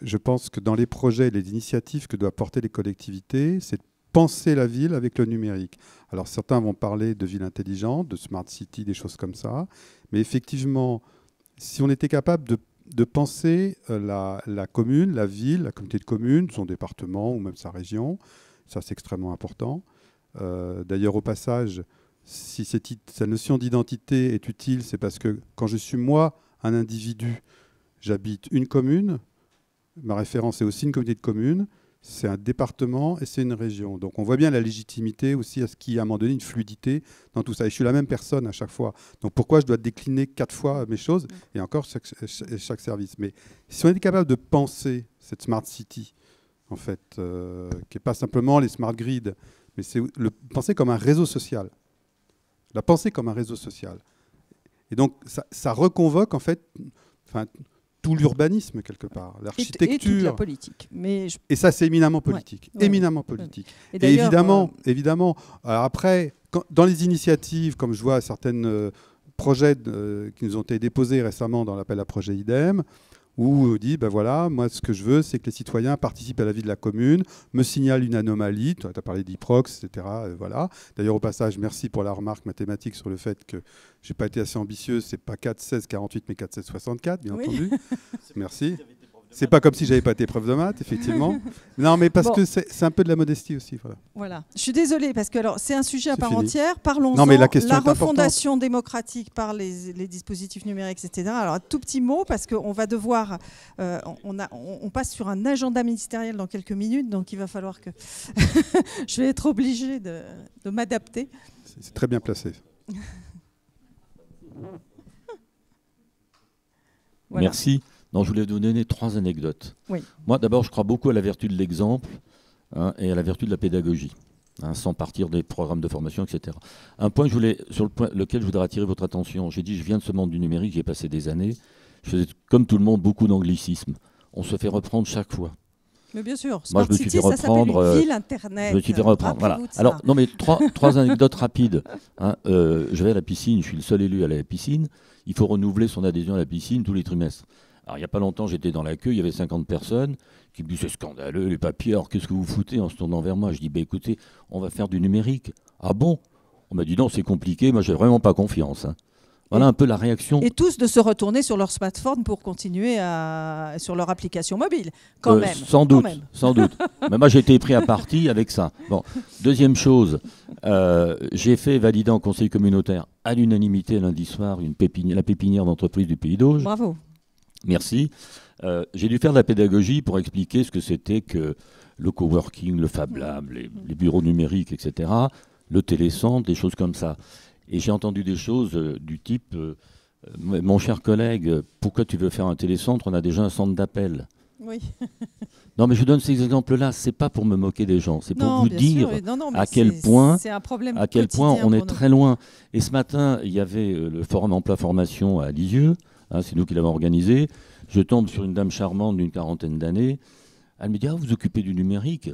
Speaker 9: je pense que dans les projets et les initiatives que doivent porter les collectivités, c'est penser la ville avec le numérique. Alors certains vont parler de ville intelligente, de smart city, des choses comme ça. Mais effectivement, si on était capable de, penser euh, la, commune, la ville, la communauté de communes, son département ou même sa région, ça c'est extrêmement important. Euh, d'ailleurs, au passage, si cette, cette notion d'identité est utile, c'est parce que quand je suis moi un individu, j'habite une commune, ma référence est aussi une communauté de communes, c'est un département et c'est une région. Donc on voit bien la légitimité aussi à ce qui, à un moment donné, une fluidité dans tout ça. Et je suis la même personne à chaque fois. Donc pourquoi je dois décliner quatre fois mes choses mm. et encore chaque, service Mais si on était capable de penser cette smart city, en fait, euh, qui n'est pas simplement les smart grids, mais c'est le penser comme un réseau social. La penser comme un réseau social. Et donc ça, ça reconvoque en fait, tout l'urbanisme quelque part, l'architecture, et, la
Speaker 1: politique. Et ça, c'est éminemment politique, éminemment politique. et, évidemment,
Speaker 9: euh, évidemment. Euh, après, dans les initiatives, comme je vois certains euh, projets qui nous ont été déposés récemment dans l'appel à projet IDEM, où on dit, ben voilà, moi ce que je veux, c'est que les citoyens participent à la vie de la commune, me signalent une anomalie, tu as parlé d'IPROX, etc. Euh, voilà. D'ailleurs, au passage, merci pour la remarque mathématique sur le fait que j'ai pas été assez ambitieux, c'est pas 4, 16, 48, mais 4, 16, 64, bien entendu. merci. C'est pas comme si j'avais pas été preuve de maths, effectivement. non, mais parce que c'est un peu de la modestie aussi.
Speaker 1: Voilà. Je suis désolée parce que alors c'est un sujet à part entière. Parlons de la, refondation démocratique par les, dispositifs numériques, etc. Alors un tout petit mot parce qu'on va devoir, euh, on, a, passe sur un agenda ministériel dans quelques minutes, donc il va falloir que je vais être obligée de, m'adapter.
Speaker 9: C'est très bien placé.
Speaker 6: Merci. Non, je voulais vous donner trois anecdotes. Oui. Moi, d'abord, je crois beaucoup à la vertu de l'exemple hein, et à la vertu de la pédagogie, hein, sans partir des programmes de formation, etc. Un point, je voulais, sur le point, lequel je voudrais attirer votre attention. J'ai dit, je viens de ce monde du numérique, j'y ai passé des années. Je faisais, comme tout le monde, beaucoup d'anglicisme. On se fait reprendre chaque fois. Mais bien sûr, Smart Moi, je me suis reprendre, ça une euh, ville Internet. Je me suis fait reprendre. Voilà. Alors, non, mais trois, trois anecdotes rapides. Hein. Euh, je vais à la piscine, je suis le seul élu à la piscine. Il faut renouveler son adhésion à la piscine tous les trimestres il n'y a pas longtemps, j'étais dans la queue, il y avait 50 personnes qui me disaient C'est scandaleux, les papiers, alors qu'est-ce que vous foutez en se tournant vers moi Je dis bah, Écoutez, on va faire du numérique. Ah bon On m'a dit Non, c'est compliqué, moi, j'ai vraiment pas confiance. Hein. Voilà un peu la réaction. Et
Speaker 1: tous de se retourner sur leur smartphone pour continuer sur leur application mobile, quand euh, même. Sans doute, sans doute. Mais
Speaker 6: moi, j'ai été pris à partie avec ça. Bon, deuxième chose, euh, j'ai fait valider en conseil communautaire à l'unanimité lundi soir une la pépinière d'entreprise du Pays d'Auge. Bravo. Merci. Euh, j'ai dû faire de la pédagogie pour expliquer ce que c'était que le coworking, le Fab Lab, les, bureaux numériques, etc., le télécentre, des choses comme ça. Et j'ai entendu des choses euh, du type euh, Mon cher collègue, pourquoi tu veux faire un télécentre On a déjà un centre d'appel.
Speaker 2: Oui.
Speaker 6: non, mais je donne ces exemples-là, c'est pas pour me moquer des gens, c'est pour vous dire à quel point, à quel point on est très loin. Et ce matin, il y avait le forum emploi formation à Lisieux. Hein, c'est nous qui l'avons organisé. Je tombe sur une dame charmante d'une quarantaine d'années. Elle me dit Ah, vous occupez du numérique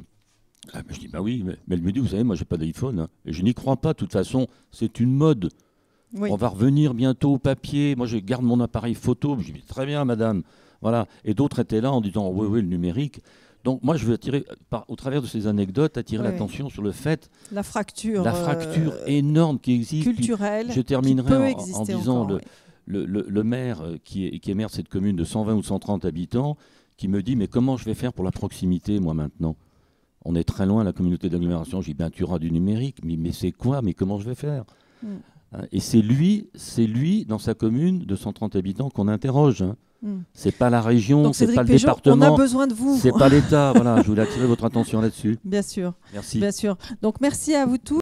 Speaker 6: ah, Je dis Bah oui, mais, elle me dit Vous savez, moi, j'ai pas d'iPhone. Hein, et je n'y crois pas. De toute façon, c'est une mode. On va revenir bientôt au papier. Moi, je garde mon appareil photo. Je dis Très bien, madame. Voilà. Et d'autres étaient là en disant Oui, oui, le numérique. Donc moi, je veux attirer, au travers de ces anecdotes, attirer l'attention sur le fait... La fracture. La fracture euh, énorme qui existe. Culturelle. je terminerai en, disant le, maire euh, qui est, qui maire de cette commune de 120 ou 130 habitants, qui me dit, mais comment je vais faire pour la proximité, moi, maintenant On est très loin, la communauté d'agglomération. J'ai bien ben, du numérique. Mais, mais c'est quoi Mais comment je vais faire mm. hein, Et c'est lui, c'est lui, dans sa commune de 130 habitants, qu'on interroge. Hein. Mm. C'est pas la région, c'est pas le département. a besoin de vous. C'est pas l'État. voilà, je voulais attirer votre attention là-dessus.
Speaker 8: Bien sûr. Merci. Bien
Speaker 1: sûr. Donc merci à vous tous.